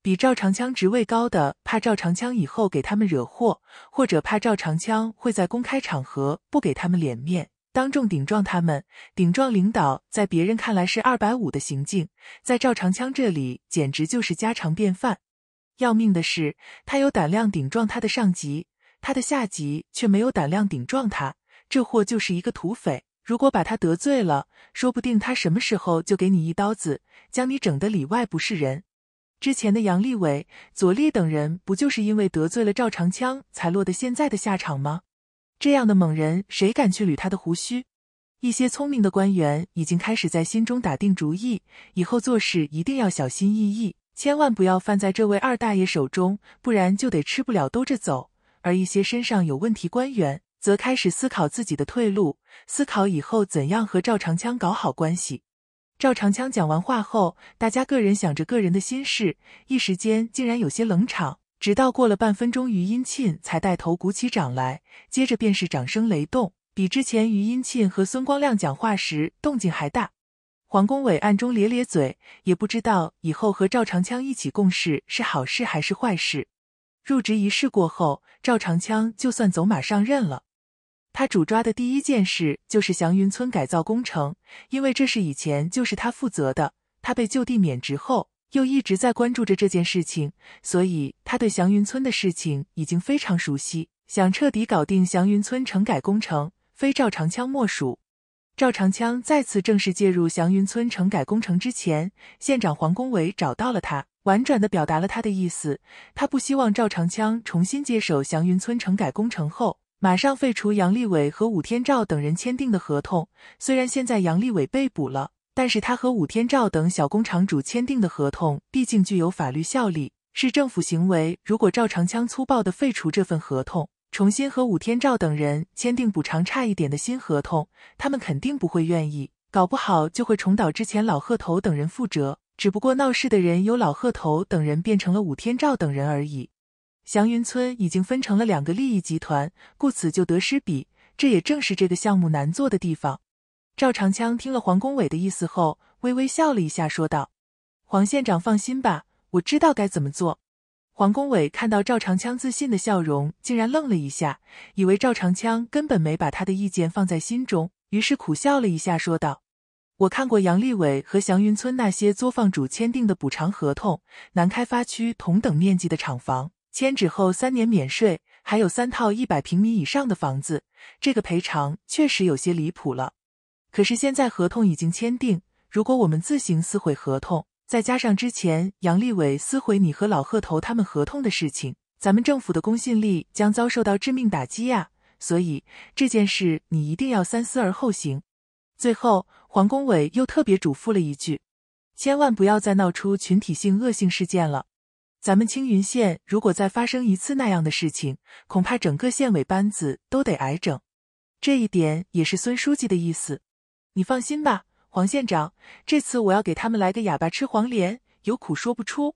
比赵长枪职位高的，怕赵长枪以后给他们惹祸，或者怕赵长枪会在公开场合不给他们脸面，当众顶撞他们。顶撞领导，在别人看来是二百五的行径，在赵长枪这里，简直就是家常便饭。要命的是，他有胆量顶撞他的上级，他的下级却没有胆量顶撞他。这货就是一个土匪，如果把他得罪了，说不定他什么时候就给你一刀子，将你整得里外不是人。之前的杨立伟、左立等人，不就是因为得罪了赵长枪，才落得现在的下场吗？这样的猛人，谁敢去捋他的胡须？一些聪明的官员已经开始在心中打定主意，以后做事一定要小心翼翼。千万不要犯在这位二大爷手中，不然就得吃不了兜着走。而一些身上有问题官员，则开始思考自己的退路，思考以后怎样和赵长枪搞好关系。赵长枪讲完话后，大家个人想着个人的心事，一时间竟然有些冷场。直到过了半分钟，余英沁才带头鼓起掌来，接着便是掌声雷动，比之前余英沁和孙光亮讲话时动静还大。黄公伟暗中咧咧嘴，也不知道以后和赵长枪一起共事是好事还是坏事。入职仪式过后，赵长枪就算走马上任了。他主抓的第一件事就是祥云村改造工程，因为这是以前就是他负责的。他被就地免职后，又一直在关注着这件事情，所以他对祥云村的事情已经非常熟悉。想彻底搞定祥云村城改工程，非赵长枪莫属。赵长枪再次正式介入祥云村城改工程之前，县长黄公伟找到了他，婉转地表达了他的意思。他不希望赵长枪重新接手祥云村城改工程后，马上废除杨立伟和武天照等人签订的合同。虽然现在杨立伟被捕了，但是他和武天照等小工厂主签订的合同毕竟具有法律效力，是政府行为。如果赵长枪粗暴地废除这份合同，重新和武天照等人签订补偿差一点的新合同，他们肯定不会愿意，搞不好就会重蹈之前老贺头等人覆辙。只不过闹事的人由老贺头等人变成了武天照等人而已。祥云村已经分成了两个利益集团，故此就得失比，这也正是这个项目难做的地方。赵长枪听了黄公伟的意思后，微微笑了一下，说道：“黄县长，放心吧，我知道该怎么做。”黄公伟看到赵长枪自信的笑容，竟然愣了一下，以为赵长枪根本没把他的意见放在心中，于是苦笑了一下，说道：“我看过杨立伟和祥云村那些作坊主签订的补偿合同，南开发区同等面积的厂房，签纸后三年免税，还有三套一百平米以上的房子，这个赔偿确实有些离谱了。可是现在合同已经签订，如果我们自行撕毁合同……”再加上之前杨立伟撕毁你和老贺头他们合同的事情，咱们政府的公信力将遭受到致命打击呀！所以这件事你一定要三思而后行。最后，黄公伟又特别嘱咐了一句：“千万不要再闹出群体性恶性事件了。咱们青云县如果再发生一次那样的事情，恐怕整个县委班子都得挨整。”这一点也是孙书记的意思。你放心吧。黄县长，这次我要给他们来个哑巴吃黄连，有苦说不出。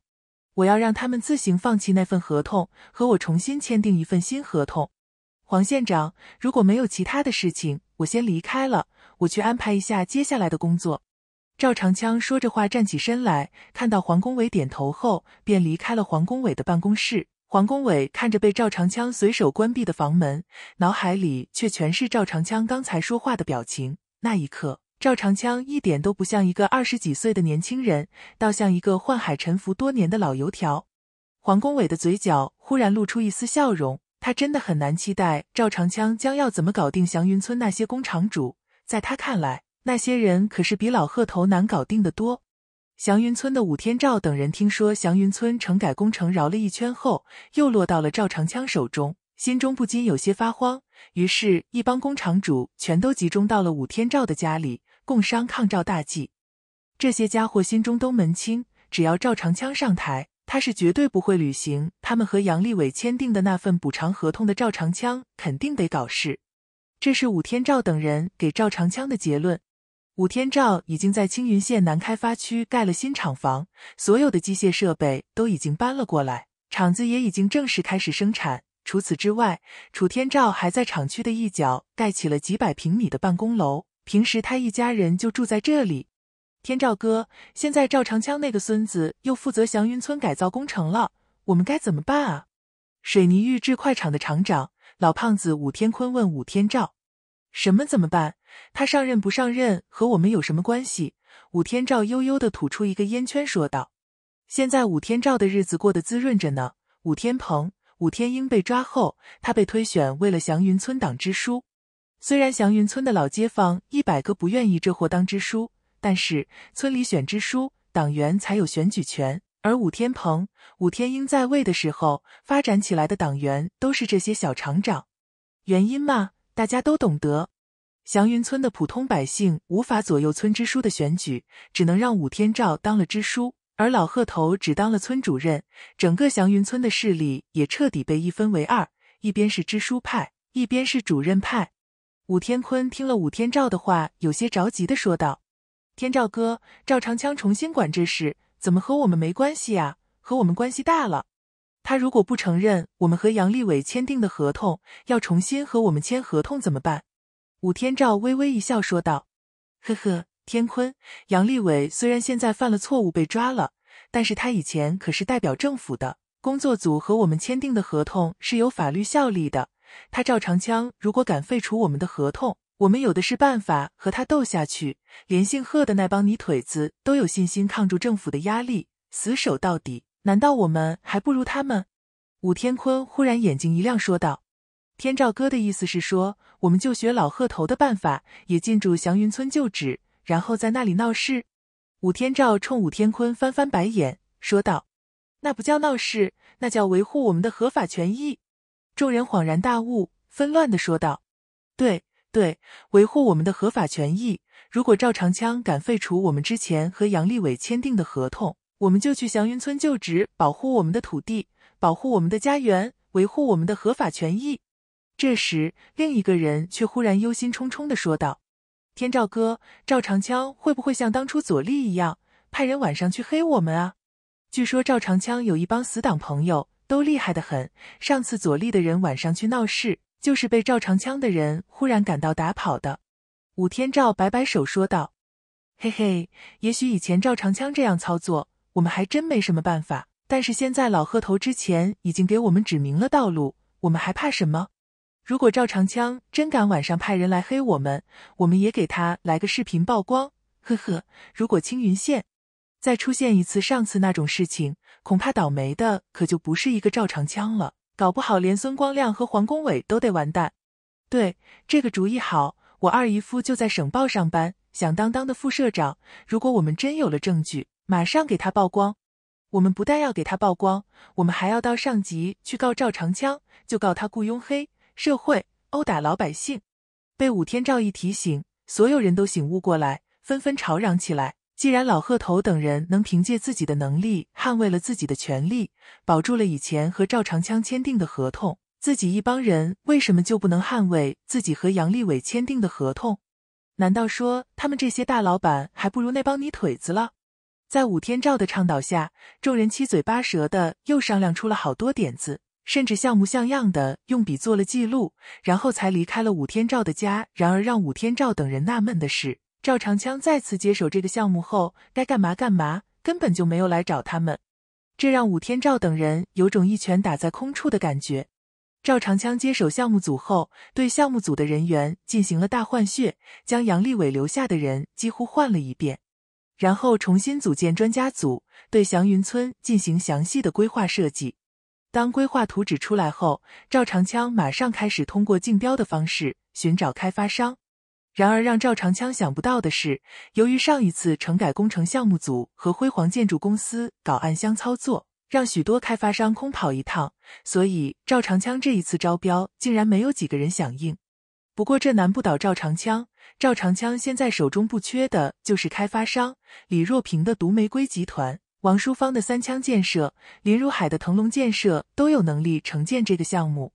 我要让他们自行放弃那份合同，和我重新签订一份新合同。黄县长，如果没有其他的事情，我先离开了。我去安排一下接下来的工作。赵长枪说着话站起身来，看到黄公伟点头后，便离开了黄公伟的办公室。黄公伟看着被赵长枪随手关闭的房门，脑海里却全是赵长枪刚才说话的表情。那一刻。赵长枪一点都不像一个二十几岁的年轻人，倒像一个宦海沉浮多年的老油条。黄公伟的嘴角忽然露出一丝笑容，他真的很难期待赵长枪将要怎么搞定祥云村那些工厂主。在他看来，那些人可是比老贺头难搞定得多。祥云村的武天照等人听说祥云村城改工程绕了一圈后，又落到了赵长枪手中，心中不禁有些发慌。于是，一帮工厂主全都集中到了武天照的家里。共商抗赵大计，这些家伙心中都门清。只要赵长枪上台，他是绝对不会履行他们和杨立伟签订的那份补偿合同的。赵长枪肯定得搞事，这是武天照等人给赵长枪的结论。武天照已经在青云县南开发区盖了新厂房，所有的机械设备都已经搬了过来，厂子也已经正式开始生产。除此之外，楚天照还在厂区的一角盖起了几百平米的办公楼。平时他一家人就住在这里。天照哥，现在赵长枪那个孙子又负责祥云村改造工程了，我们该怎么办啊？水泥预制块厂的厂长老胖子武天坤问武天照：“什么怎么办？他上任不上任和我们有什么关系？”武天照悠悠的吐出一个烟圈说道：“现在武天照的日子过得滋润着呢。武天鹏、武天英被抓后，他被推选为了祥云村党支书虽然祥云村的老街坊一百个不愿意这货当支书，但是村里选支书，党员才有选举权。而武天鹏、武天英在位的时候，发展起来的党员都是这些小厂长。原因嘛，大家都懂得。祥云村的普通百姓无法左右村支书的选举，只能让武天照当了支书，而老贺头只当了村主任。整个祥云村的势力也彻底被一分为二，一边是支书派，一边是主任派。武天坤听了武天照的话，有些着急的说道：“天照哥，赵长枪重新管这事，怎么和我们没关系呀？和我们关系大了。他如果不承认我们和杨立伟签订的合同，要重新和我们签合同怎么办？”武天照微微一笑说道：“呵呵，天坤，杨立伟虽然现在犯了错误被抓了，但是他以前可是代表政府的工作组和我们签订的合同是有法律效力的。”他赵长枪如果敢废除我们的合同，我们有的是办法和他斗下去。连姓贺的那帮泥腿子都有信心抗住政府的压力，死守到底。难道我们还不如他们？武天坤忽然眼睛一亮，说道：“天照哥的意思是说，我们就学老贺头的办法，也进驻祥云村旧址，然后在那里闹事？”武天照冲武天坤翻翻白眼，说道：“那不叫闹事，那叫维护我们的合法权益。”众人恍然大悟，纷乱的说道：“对对，维护我们的合法权益。如果赵长枪敢废除我们之前和杨立伟签订的合同，我们就去祥云村就职，保护我们的土地，保护我们的家园，维护我们的合法权益。”这时，另一个人却忽然忧心忡忡的说道：“天照哥，赵长枪会不会像当初左立一样，派人晚上去黑我们啊？据说赵长枪有一帮死党朋友。”都厉害的很。上次左立的人晚上去闹事，就是被赵长枪的人忽然赶到打跑的。武天照摆摆手说道：“嘿嘿，也许以前赵长枪这样操作，我们还真没什么办法。但是现在老贺头之前已经给我们指明了道路，我们还怕什么？如果赵长枪真敢晚上派人来黑我们，我们也给他来个视频曝光。呵呵，如果青云县再出现一次上次那种事情……”恐怕倒霉的可就不是一个赵长枪了，搞不好连孙光亮和黄公伟都得完蛋。对，这个主意好。我二姨夫就在省报上班，响当当的副社长。如果我们真有了证据，马上给他曝光。我们不但要给他曝光，我们还要到上级去告赵长枪，就告他雇佣黑社会，殴打老百姓。被武天照一提醒，所有人都醒悟过来，纷纷吵嚷起来。既然老贺头等人能凭借自己的能力捍卫了自己的权利，保住了以前和赵长枪签订的合同，自己一帮人为什么就不能捍卫自己和杨立伟签订的合同？难道说他们这些大老板还不如那帮泥腿子了？在武天照的倡导下，众人七嘴八舌的又商量出了好多点子，甚至像模像样的用笔做了记录，然后才离开了武天照的家。然而，让武天照等人纳闷的是。赵长枪再次接手这个项目后，该干嘛干嘛，根本就没有来找他们，这让武天照等人有种一拳打在空处的感觉。赵长枪接手项目组后，对项目组的人员进行了大换血，将杨立伟留下的人几乎换了一遍，然后重新组建专家组，对祥云村进行详细的规划设计。当规划图纸出来后，赵长枪马上开始通过竞标的方式寻找开发商。然而，让赵长枪想不到的是，由于上一次城改工程项目组和辉煌建筑公司搞暗箱操作，让许多开发商空跑一趟，所以赵长枪这一次招标竟然没有几个人响应。不过这难不倒赵长枪，赵长枪现在手中不缺的就是开发商：李若平的毒玫瑰集团、王淑芳的三枪建设、林如海的腾龙建设都有能力承建这个项目。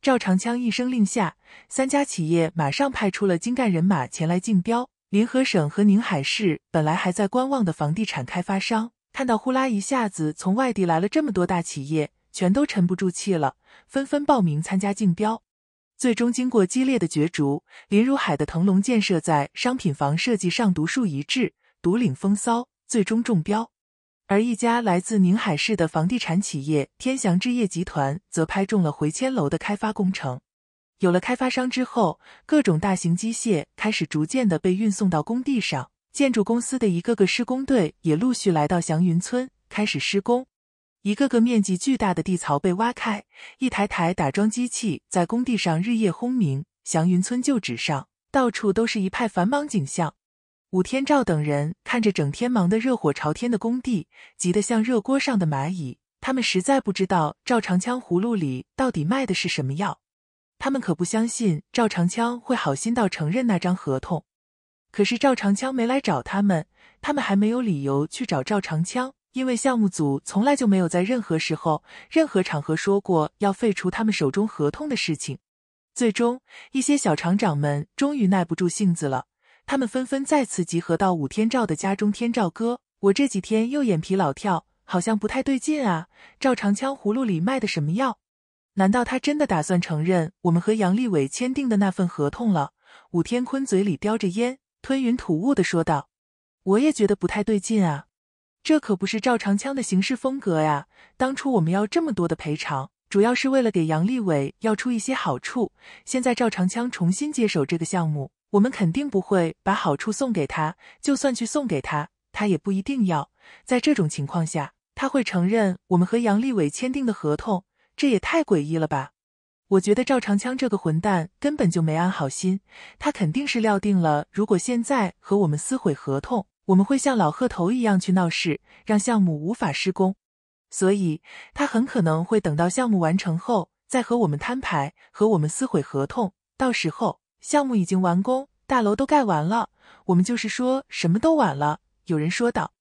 赵长枪一声令下，三家企业马上派出了精干人马前来竞标。临河省和宁海市本来还在观望的房地产开发商，看到呼啦一下子从外地来了这么多大企业，全都沉不住气了，纷纷报名参加竞标。最终，经过激烈的角逐，林如海的腾龙建设在商品房设计上独树一帜，独领风骚，最终中标。而一家来自宁海市的房地产企业天祥置业集团，则拍中了回迁楼的开发工程。有了开发商之后，各种大型机械开始逐渐的被运送到工地上，建筑公司的一个个施工队也陆续来到祥云村开始施工。一个个面积巨大的地槽被挖开，一台台打桩机器在工地上日夜轰鸣，祥云村旧址上到处都是一派繁忙景象。武天照等人看着整天忙得热火朝天的工地，急得像热锅上的蚂蚁。他们实在不知道赵长枪葫芦里到底卖的是什么药。他们可不相信赵长枪会好心到承认那张合同。可是赵长枪没来找他们，他们还没有理由去找赵长枪。因为项目组从来就没有在任何时候、任何场合说过要废除他们手中合同的事情。最终，一些小厂长们终于耐不住性子了。他们纷纷再次集合到武天照的家中。天照哥，我这几天右眼皮老跳，好像不太对劲啊。赵长枪葫芦里卖的什么药？难道他真的打算承认我们和杨立伟签订的那份合同了？武天坤嘴里叼着烟，吞云吐雾的说道：“我也觉得不太对劲啊，这可不是赵长枪的行事风格呀。当初我们要这么多的赔偿，主要是为了给杨立伟要出一些好处。现在赵长枪重新接手这个项目。”我们肯定不会把好处送给他，就算去送给他，他也不一定要。在这种情况下，他会承认我们和杨立伟签订的合同？这也太诡异了吧！我觉得赵长枪这个混蛋根本就没安好心，他肯定是料定了，如果现在和我们撕毁合同，我们会像老贺头一样去闹事，让项目无法施工。所以，他很可能会等到项目完成后，再和我们摊牌，和我们撕毁合同。到时候。项目已经完工，大楼都盖完了，我们就是说什么都晚了。有人说道：“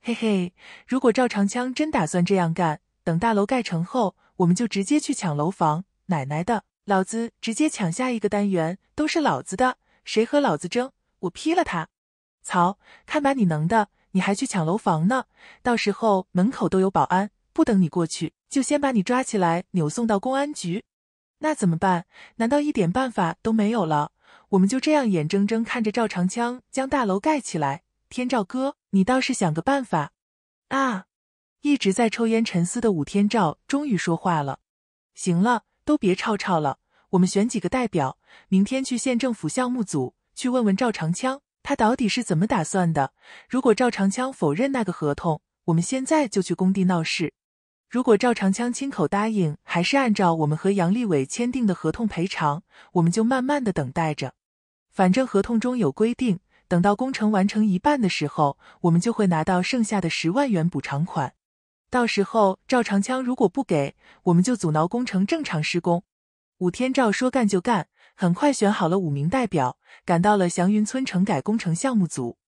嘿嘿，如果赵长枪真打算这样干，等大楼盖成后，我们就直接去抢楼房。奶奶的，老子直接抢下一个单元，都是老子的，谁和老子争，我劈了他！操，看把你能的，你还去抢楼房呢？到时候门口都有保安，不等你过去，就先把你抓起来，扭送到公安局。”那怎么办？难道一点办法都没有了？我们就这样眼睁睁看着赵长枪将大楼盖起来？天照哥，你倒是想个办法！啊，一直在抽烟沉思的武天照终于说话了。行了，都别吵吵了。我们选几个代表，明天去县政府项目组去问问赵长枪，他到底是怎么打算的。如果赵长枪否认那个合同，我们现在就去工地闹事。如果赵长枪亲口答应，还是按照我们和杨立伟签订的合同赔偿，我们就慢慢的等待着。反正合同中有规定，等到工程完成一半的时候，我们就会拿到剩下的十万元补偿款。到时候赵长枪如果不给，我们就阻挠工程正常施工。武天照说干就干，很快选好了五名代表，赶到了祥云村城改工程项目组。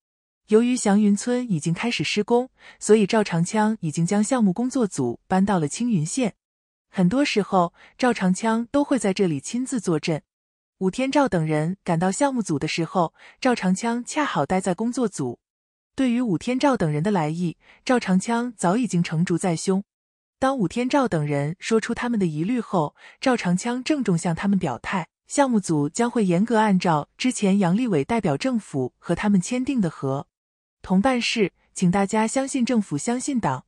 由于祥云村已经开始施工，所以赵长枪已经将项目工作组搬到了青云县。很多时候，赵长枪都会在这里亲自坐镇。武天照等人赶到项目组的时候，赵长枪恰好待在工作组。对于武天照等人的来意，赵长枪早已经成竹在胸。当武天照等人说出他们的疑虑后，赵长枪郑重向他们表态：项目组将会严格按照之前杨立伟代表政府和他们签订的合。同办事，请大家相信政府，相信党。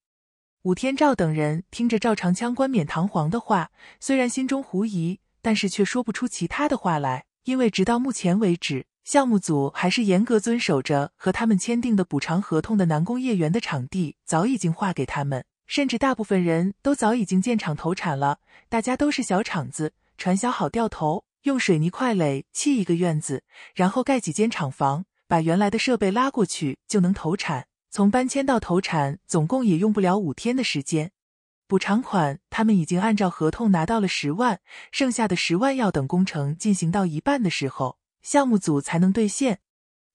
武天照等人听着赵长枪冠冕堂皇的话，虽然心中狐疑，但是却说不出其他的话来。因为直到目前为止，项目组还是严格遵守着和他们签订的补偿合同的。南工业园的场地早已经划给他们，甚至大部分人都早已经建厂投产了。大家都是小厂子，传销好掉头，用水泥块垒砌一个院子，然后盖几间厂房。把原来的设备拉过去就能投产，从搬迁到投产总共也用不了五天的时间。补偿款他们已经按照合同拿到了十万，剩下的十万要等工程进行到一半的时候，项目组才能兑现。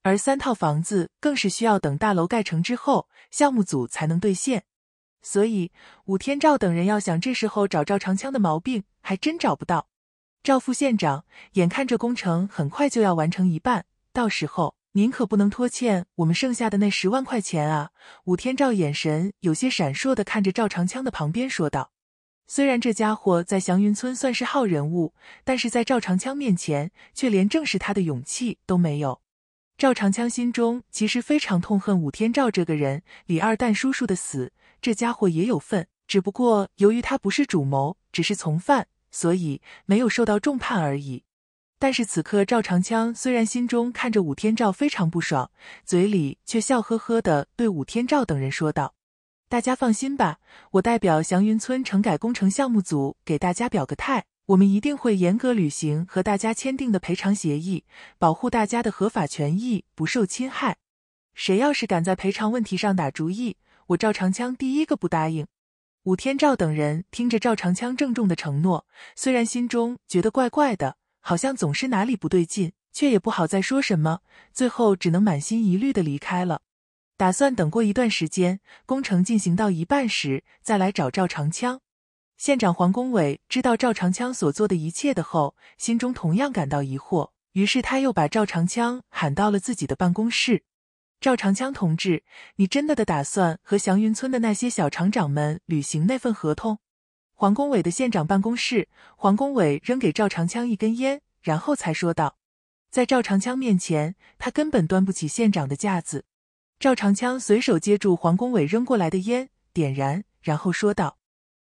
而三套房子更是需要等大楼盖成之后，项目组才能兑现。所以，武天照等人要想这时候找赵长枪的毛病，还真找不到。赵副县长，眼看着工程很快就要完成一半，到时候。您可不能拖欠我们剩下的那十万块钱啊！武天照眼神有些闪烁的看着赵长枪的旁边说道。虽然这家伙在祥云村算是好人物，但是在赵长枪面前，却连正视他的勇气都没有。赵长枪心中其实非常痛恨武天照这个人，李二蛋叔叔的死，这家伙也有份，只不过由于他不是主谋，只是从犯，所以没有受到重判而已。但是此刻，赵长枪虽然心中看着武天照非常不爽，嘴里却笑呵呵的对武天照等人说道：“大家放心吧，我代表祥云村城改工程项目组给大家表个态，我们一定会严格履行和大家签订的赔偿协议，保护大家的合法权益不受侵害。谁要是敢在赔偿问题上打主意，我赵长枪第一个不答应。”武天照等人听着赵长枪郑重的承诺，虽然心中觉得怪怪的。好像总是哪里不对劲，却也不好再说什么，最后只能满心疑虑的离开了，打算等过一段时间，工程进行到一半时，再来找赵长枪。县长黄公伟知道赵长枪所做的一切的后，心中同样感到疑惑，于是他又把赵长枪喊到了自己的办公室。赵长枪同志，你真的的打算和祥云村的那些小厂长们履行那份合同？黄公伟的县长办公室，黄公伟扔给赵长枪一根烟，然后才说道：“在赵长枪面前，他根本端不起县长的架子。”赵长枪随手接住黄公伟扔过来的烟，点燃，然后说道：“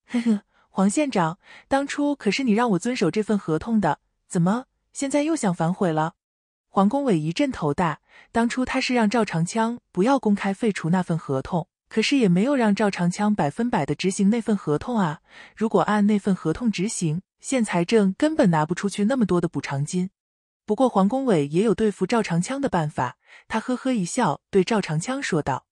呵呵，黄县长，当初可是你让我遵守这份合同的，怎么现在又想反悔了？”黄公伟一阵头大，当初他是让赵长枪不要公开废除那份合同。可是也没有让赵长枪百分百的执行那份合同啊。如果按那份合同执行，县财政根本拿不出去那么多的补偿金。不过黄公伟也有对付赵长枪的办法。他呵呵一笑，对赵长枪说道：“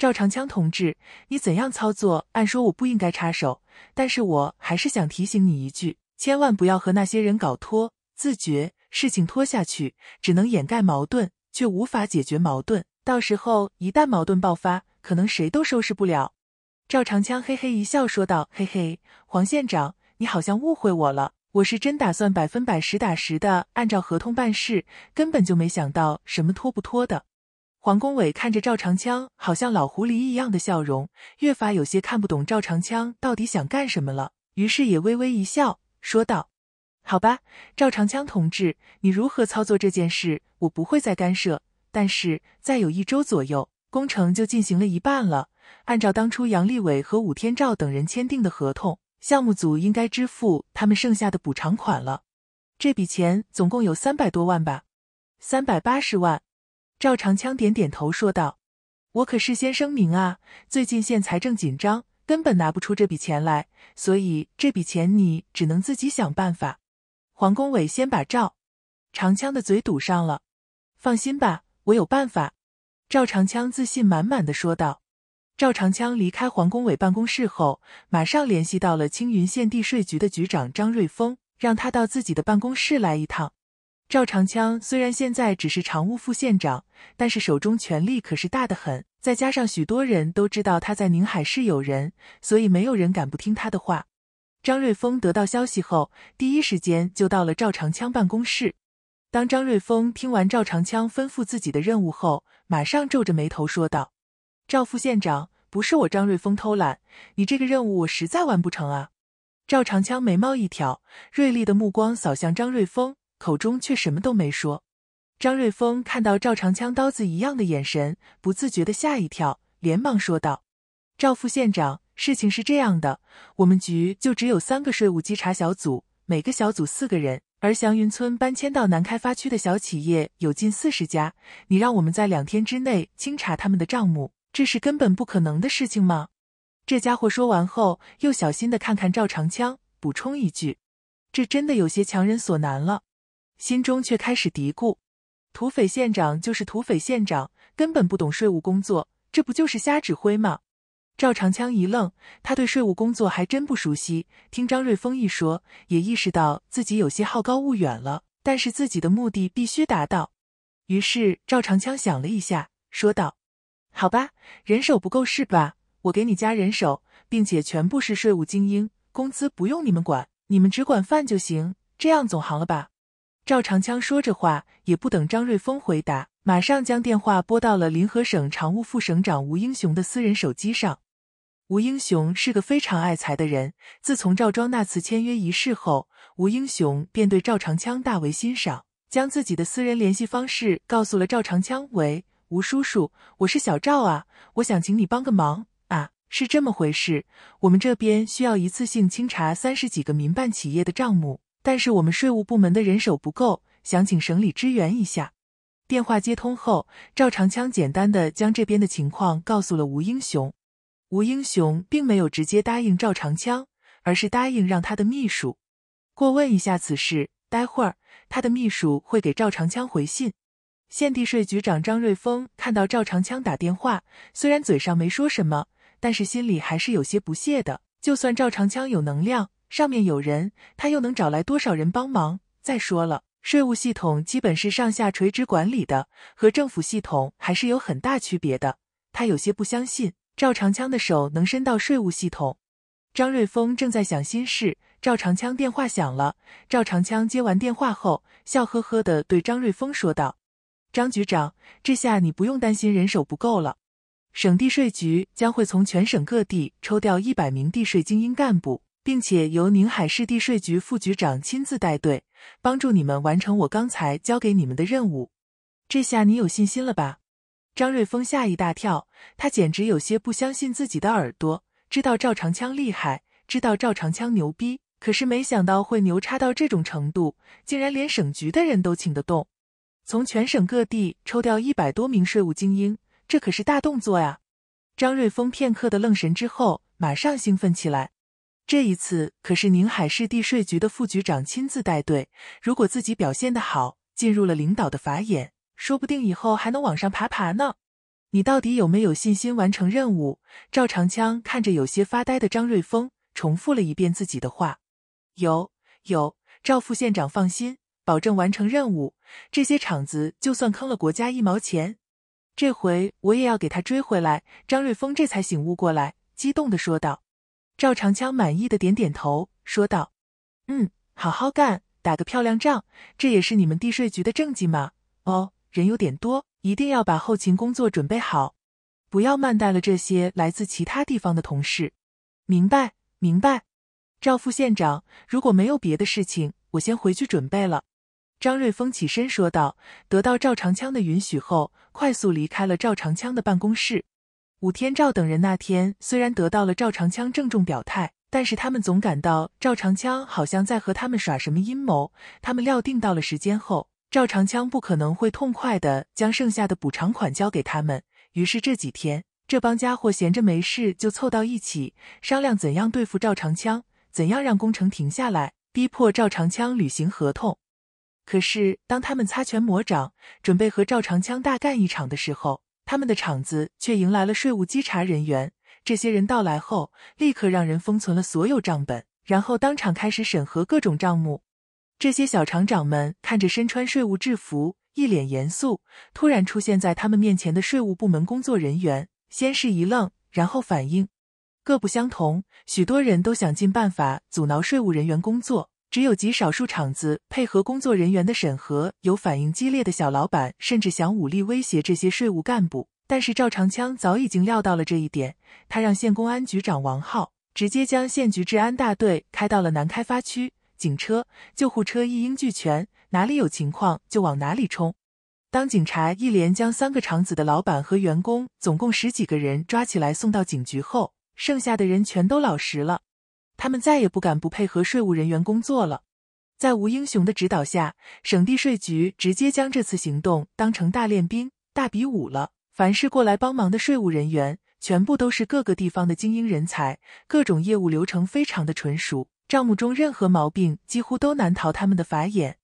赵长枪同志，你怎样操作？按说我不应该插手，但是我还是想提醒你一句，千万不要和那些人搞拖，自觉事情拖下去，只能掩盖矛盾，却无法解决矛盾。到时候一旦矛盾爆发，可能谁都收拾不了。赵长枪嘿嘿一笑说道：“嘿嘿，黄县长，你好像误会我了。我是真打算百分百、实打实的按照合同办事，根本就没想到什么拖不拖的。”黄公伟看着赵长枪好像老狐狸一样的笑容，越发有些看不懂赵长枪到底想干什么了。于是也微微一笑说道：“好吧，赵长枪同志，你如何操作这件事，我不会再干涉。但是再有一周左右。”工程就进行了一半了。按照当初杨立伟和武天照等人签订的合同，项目组应该支付他们剩下的补偿款了。这笔钱总共有三百多万吧？三百八十万。赵长枪点点头说道：“我可事先声明啊，最近县财政紧张，根本拿不出这笔钱来，所以这笔钱你只能自己想办法。”黄公伟先把赵长枪的嘴堵上了。放心吧，我有办法。赵长枪自信满满的说道：“赵长枪离开黄公伟办公室后，马上联系到了青云县地税局的局长张瑞峰，让他到自己的办公室来一趟。”赵长枪虽然现在只是常务副县长，但是手中权力可是大得很，再加上许多人都知道他在宁海市有人，所以没有人敢不听他的话。张瑞峰得到消息后，第一时间就到了赵长枪办公室。当张瑞峰听完赵长枪吩咐自己的任务后，马上皱着眉头说道：“赵副县长，不是我张瑞峰偷懒，你这个任务我实在完不成啊！”赵长枪眉毛一挑，锐利的目光扫向张瑞峰，口中却什么都没说。张瑞峰看到赵长枪刀子一样的眼神，不自觉的吓一跳，连忙说道：“赵副县长，事情是这样的，我们局就只有三个税务稽查小组，每个小组四个人。”而祥云村搬迁到南开发区的小企业有近四十家，你让我们在两天之内清查他们的账目，这是根本不可能的事情吗？这家伙说完后，又小心的看看赵长枪，补充一句：“这真的有些强人所难了。”心中却开始嘀咕：“土匪县长就是土匪县长，根本不懂税务工作，这不就是瞎指挥吗？”赵长枪一愣，他对税务工作还真不熟悉。听张瑞峰一说，也意识到自己有些好高骛远了。但是自己的目的必须达到，于是赵长枪想了一下，说道：“好吧，人手不够是吧？我给你加人手，并且全部是税务精英，工资不用你们管，你们只管饭就行。这样总行了吧？”赵长枪说着话，也不等张瑞峰回答，马上将电话拨到了临河省常务副省长吴英雄的私人手机上。吴英雄是个非常爱财的人。自从赵庄那次签约仪式后，吴英雄便对赵长枪大为欣赏，将自己的私人联系方式告诉了赵长枪。喂，吴叔叔，我是小赵啊，我想请你帮个忙啊，是这么回事，我们这边需要一次性清查三十几个民办企业的账目，但是我们税务部门的人手不够，想请省里支援一下。电话接通后，赵长枪简单的将这边的情况告诉了吴英雄。吴英雄并没有直接答应赵长枪，而是答应让他的秘书过问一下此事。待会儿他的秘书会给赵长枪回信。县地税局长张瑞峰看到赵长枪打电话，虽然嘴上没说什么，但是心里还是有些不屑的。就算赵长枪有能量，上面有人，他又能找来多少人帮忙？再说了，税务系统基本是上下垂直管理的，和政府系统还是有很大区别的。他有些不相信。赵长枪的手能伸到税务系统。张瑞峰正在想心事，赵长枪电话响了。赵长枪接完电话后，笑呵呵的对张瑞峰说道：“张局长，这下你不用担心人手不够了。省地税局将会从全省各地抽调一百名地税精英干部，并且由宁海市地税局副局长亲自带队，帮助你们完成我刚才交给你们的任务。这下你有信心了吧？”张瑞峰吓一大跳，他简直有些不相信自己的耳朵。知道赵长枪厉害，知道赵长枪牛逼，可是没想到会牛叉到这种程度，竟然连省局的人都请得动。从全省各地抽调一百多名税务精英，这可是大动作呀！张瑞峰片刻的愣神之后，马上兴奋起来。这一次可是宁海市地税局的副局长亲自带队，如果自己表现得好，进入了领导的法眼。说不定以后还能往上爬爬呢。你到底有没有信心完成任务？赵长枪看着有些发呆的张瑞峰，重复了一遍自己的话：“有有，赵副县长放心，保证完成任务。这些厂子就算坑了国家一毛钱，这回我也要给他追回来。”张瑞峰这才醒悟过来，激动的说道。赵长枪满意的点点头，说道：“嗯，好好干，打个漂亮仗，这也是你们地税局的政绩嘛。哦。”人有点多，一定要把后勤工作准备好，不要慢待了这些来自其他地方的同事。明白，明白。赵副县长，如果没有别的事情，我先回去准备了。张瑞峰起身说道。得到赵长枪的允许后，快速离开了赵长枪的办公室。武天照等人那天虽然得到了赵长枪郑重表态，但是他们总感到赵长枪好像在和他们耍什么阴谋。他们料定到了时间后。赵长枪不可能会痛快的将剩下的补偿款交给他们。于是这几天，这帮家伙闲着没事就凑到一起，商量怎样对付赵长枪，怎样让工程停下来，逼迫赵长枪履行合同。可是，当他们擦拳魔掌，准备和赵长枪大干一场的时候，他们的厂子却迎来了税务稽查人员。这些人到来后，立刻让人封存了所有账本，然后当场开始审核各种账目。这些小厂长们看着身穿税务制服、一脸严肃突然出现在他们面前的税务部门工作人员，先是一愣，然后反应各不相同。许多人都想尽办法阻挠税务人员工作，只有极少数厂子配合工作人员的审核。有反应激烈的小老板甚至想武力威胁这些税务干部。但是赵长枪早已经料到了这一点，他让县公安局长王浩直接将县局治安大队开到了南开发区。警车、救护车一应俱全，哪里有情况就往哪里冲。当警察一连将三个厂子的老板和员工总共十几个人抓起来送到警局后，剩下的人全都老实了。他们再也不敢不配合税务人员工作了。在吴英雄的指导下，省地税局直接将这次行动当成大练兵、大比武了。凡是过来帮忙的税务人员，全部都是各个地方的精英人才，各种业务流程非常的纯熟。账目中任何毛病几乎都难逃他们的法眼，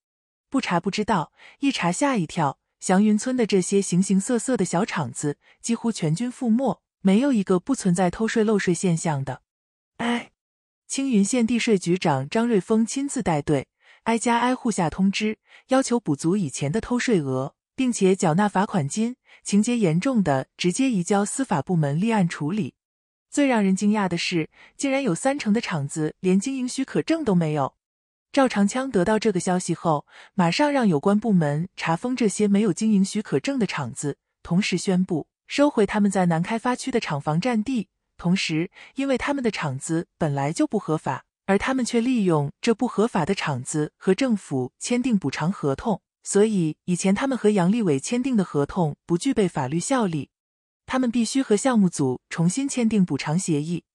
不查不知道，一查吓一跳。祥云村的这些形形色色的小厂子几乎全军覆没，没有一个不存在偷税漏税现象的。哎，青云县地税局长张瑞峰亲自带队，挨家挨户下通知，要求补足以前的偷税额，并且缴纳罚款金，情节严重的直接移交司法部门立案处理。最让人惊讶的是，竟然有三成的厂子连经营许可证都没有。赵长枪得到这个消息后，马上让有关部门查封这些没有经营许可证的厂子，同时宣布收回他们在南开发区的厂房占地。同时，因为他们的厂子本来就不合法，而他们却利用这不合法的厂子和政府签订补偿合同，所以以前他们和杨立伟签订的合同不具备法律效力。他们必须和项目组重新签订补偿协议。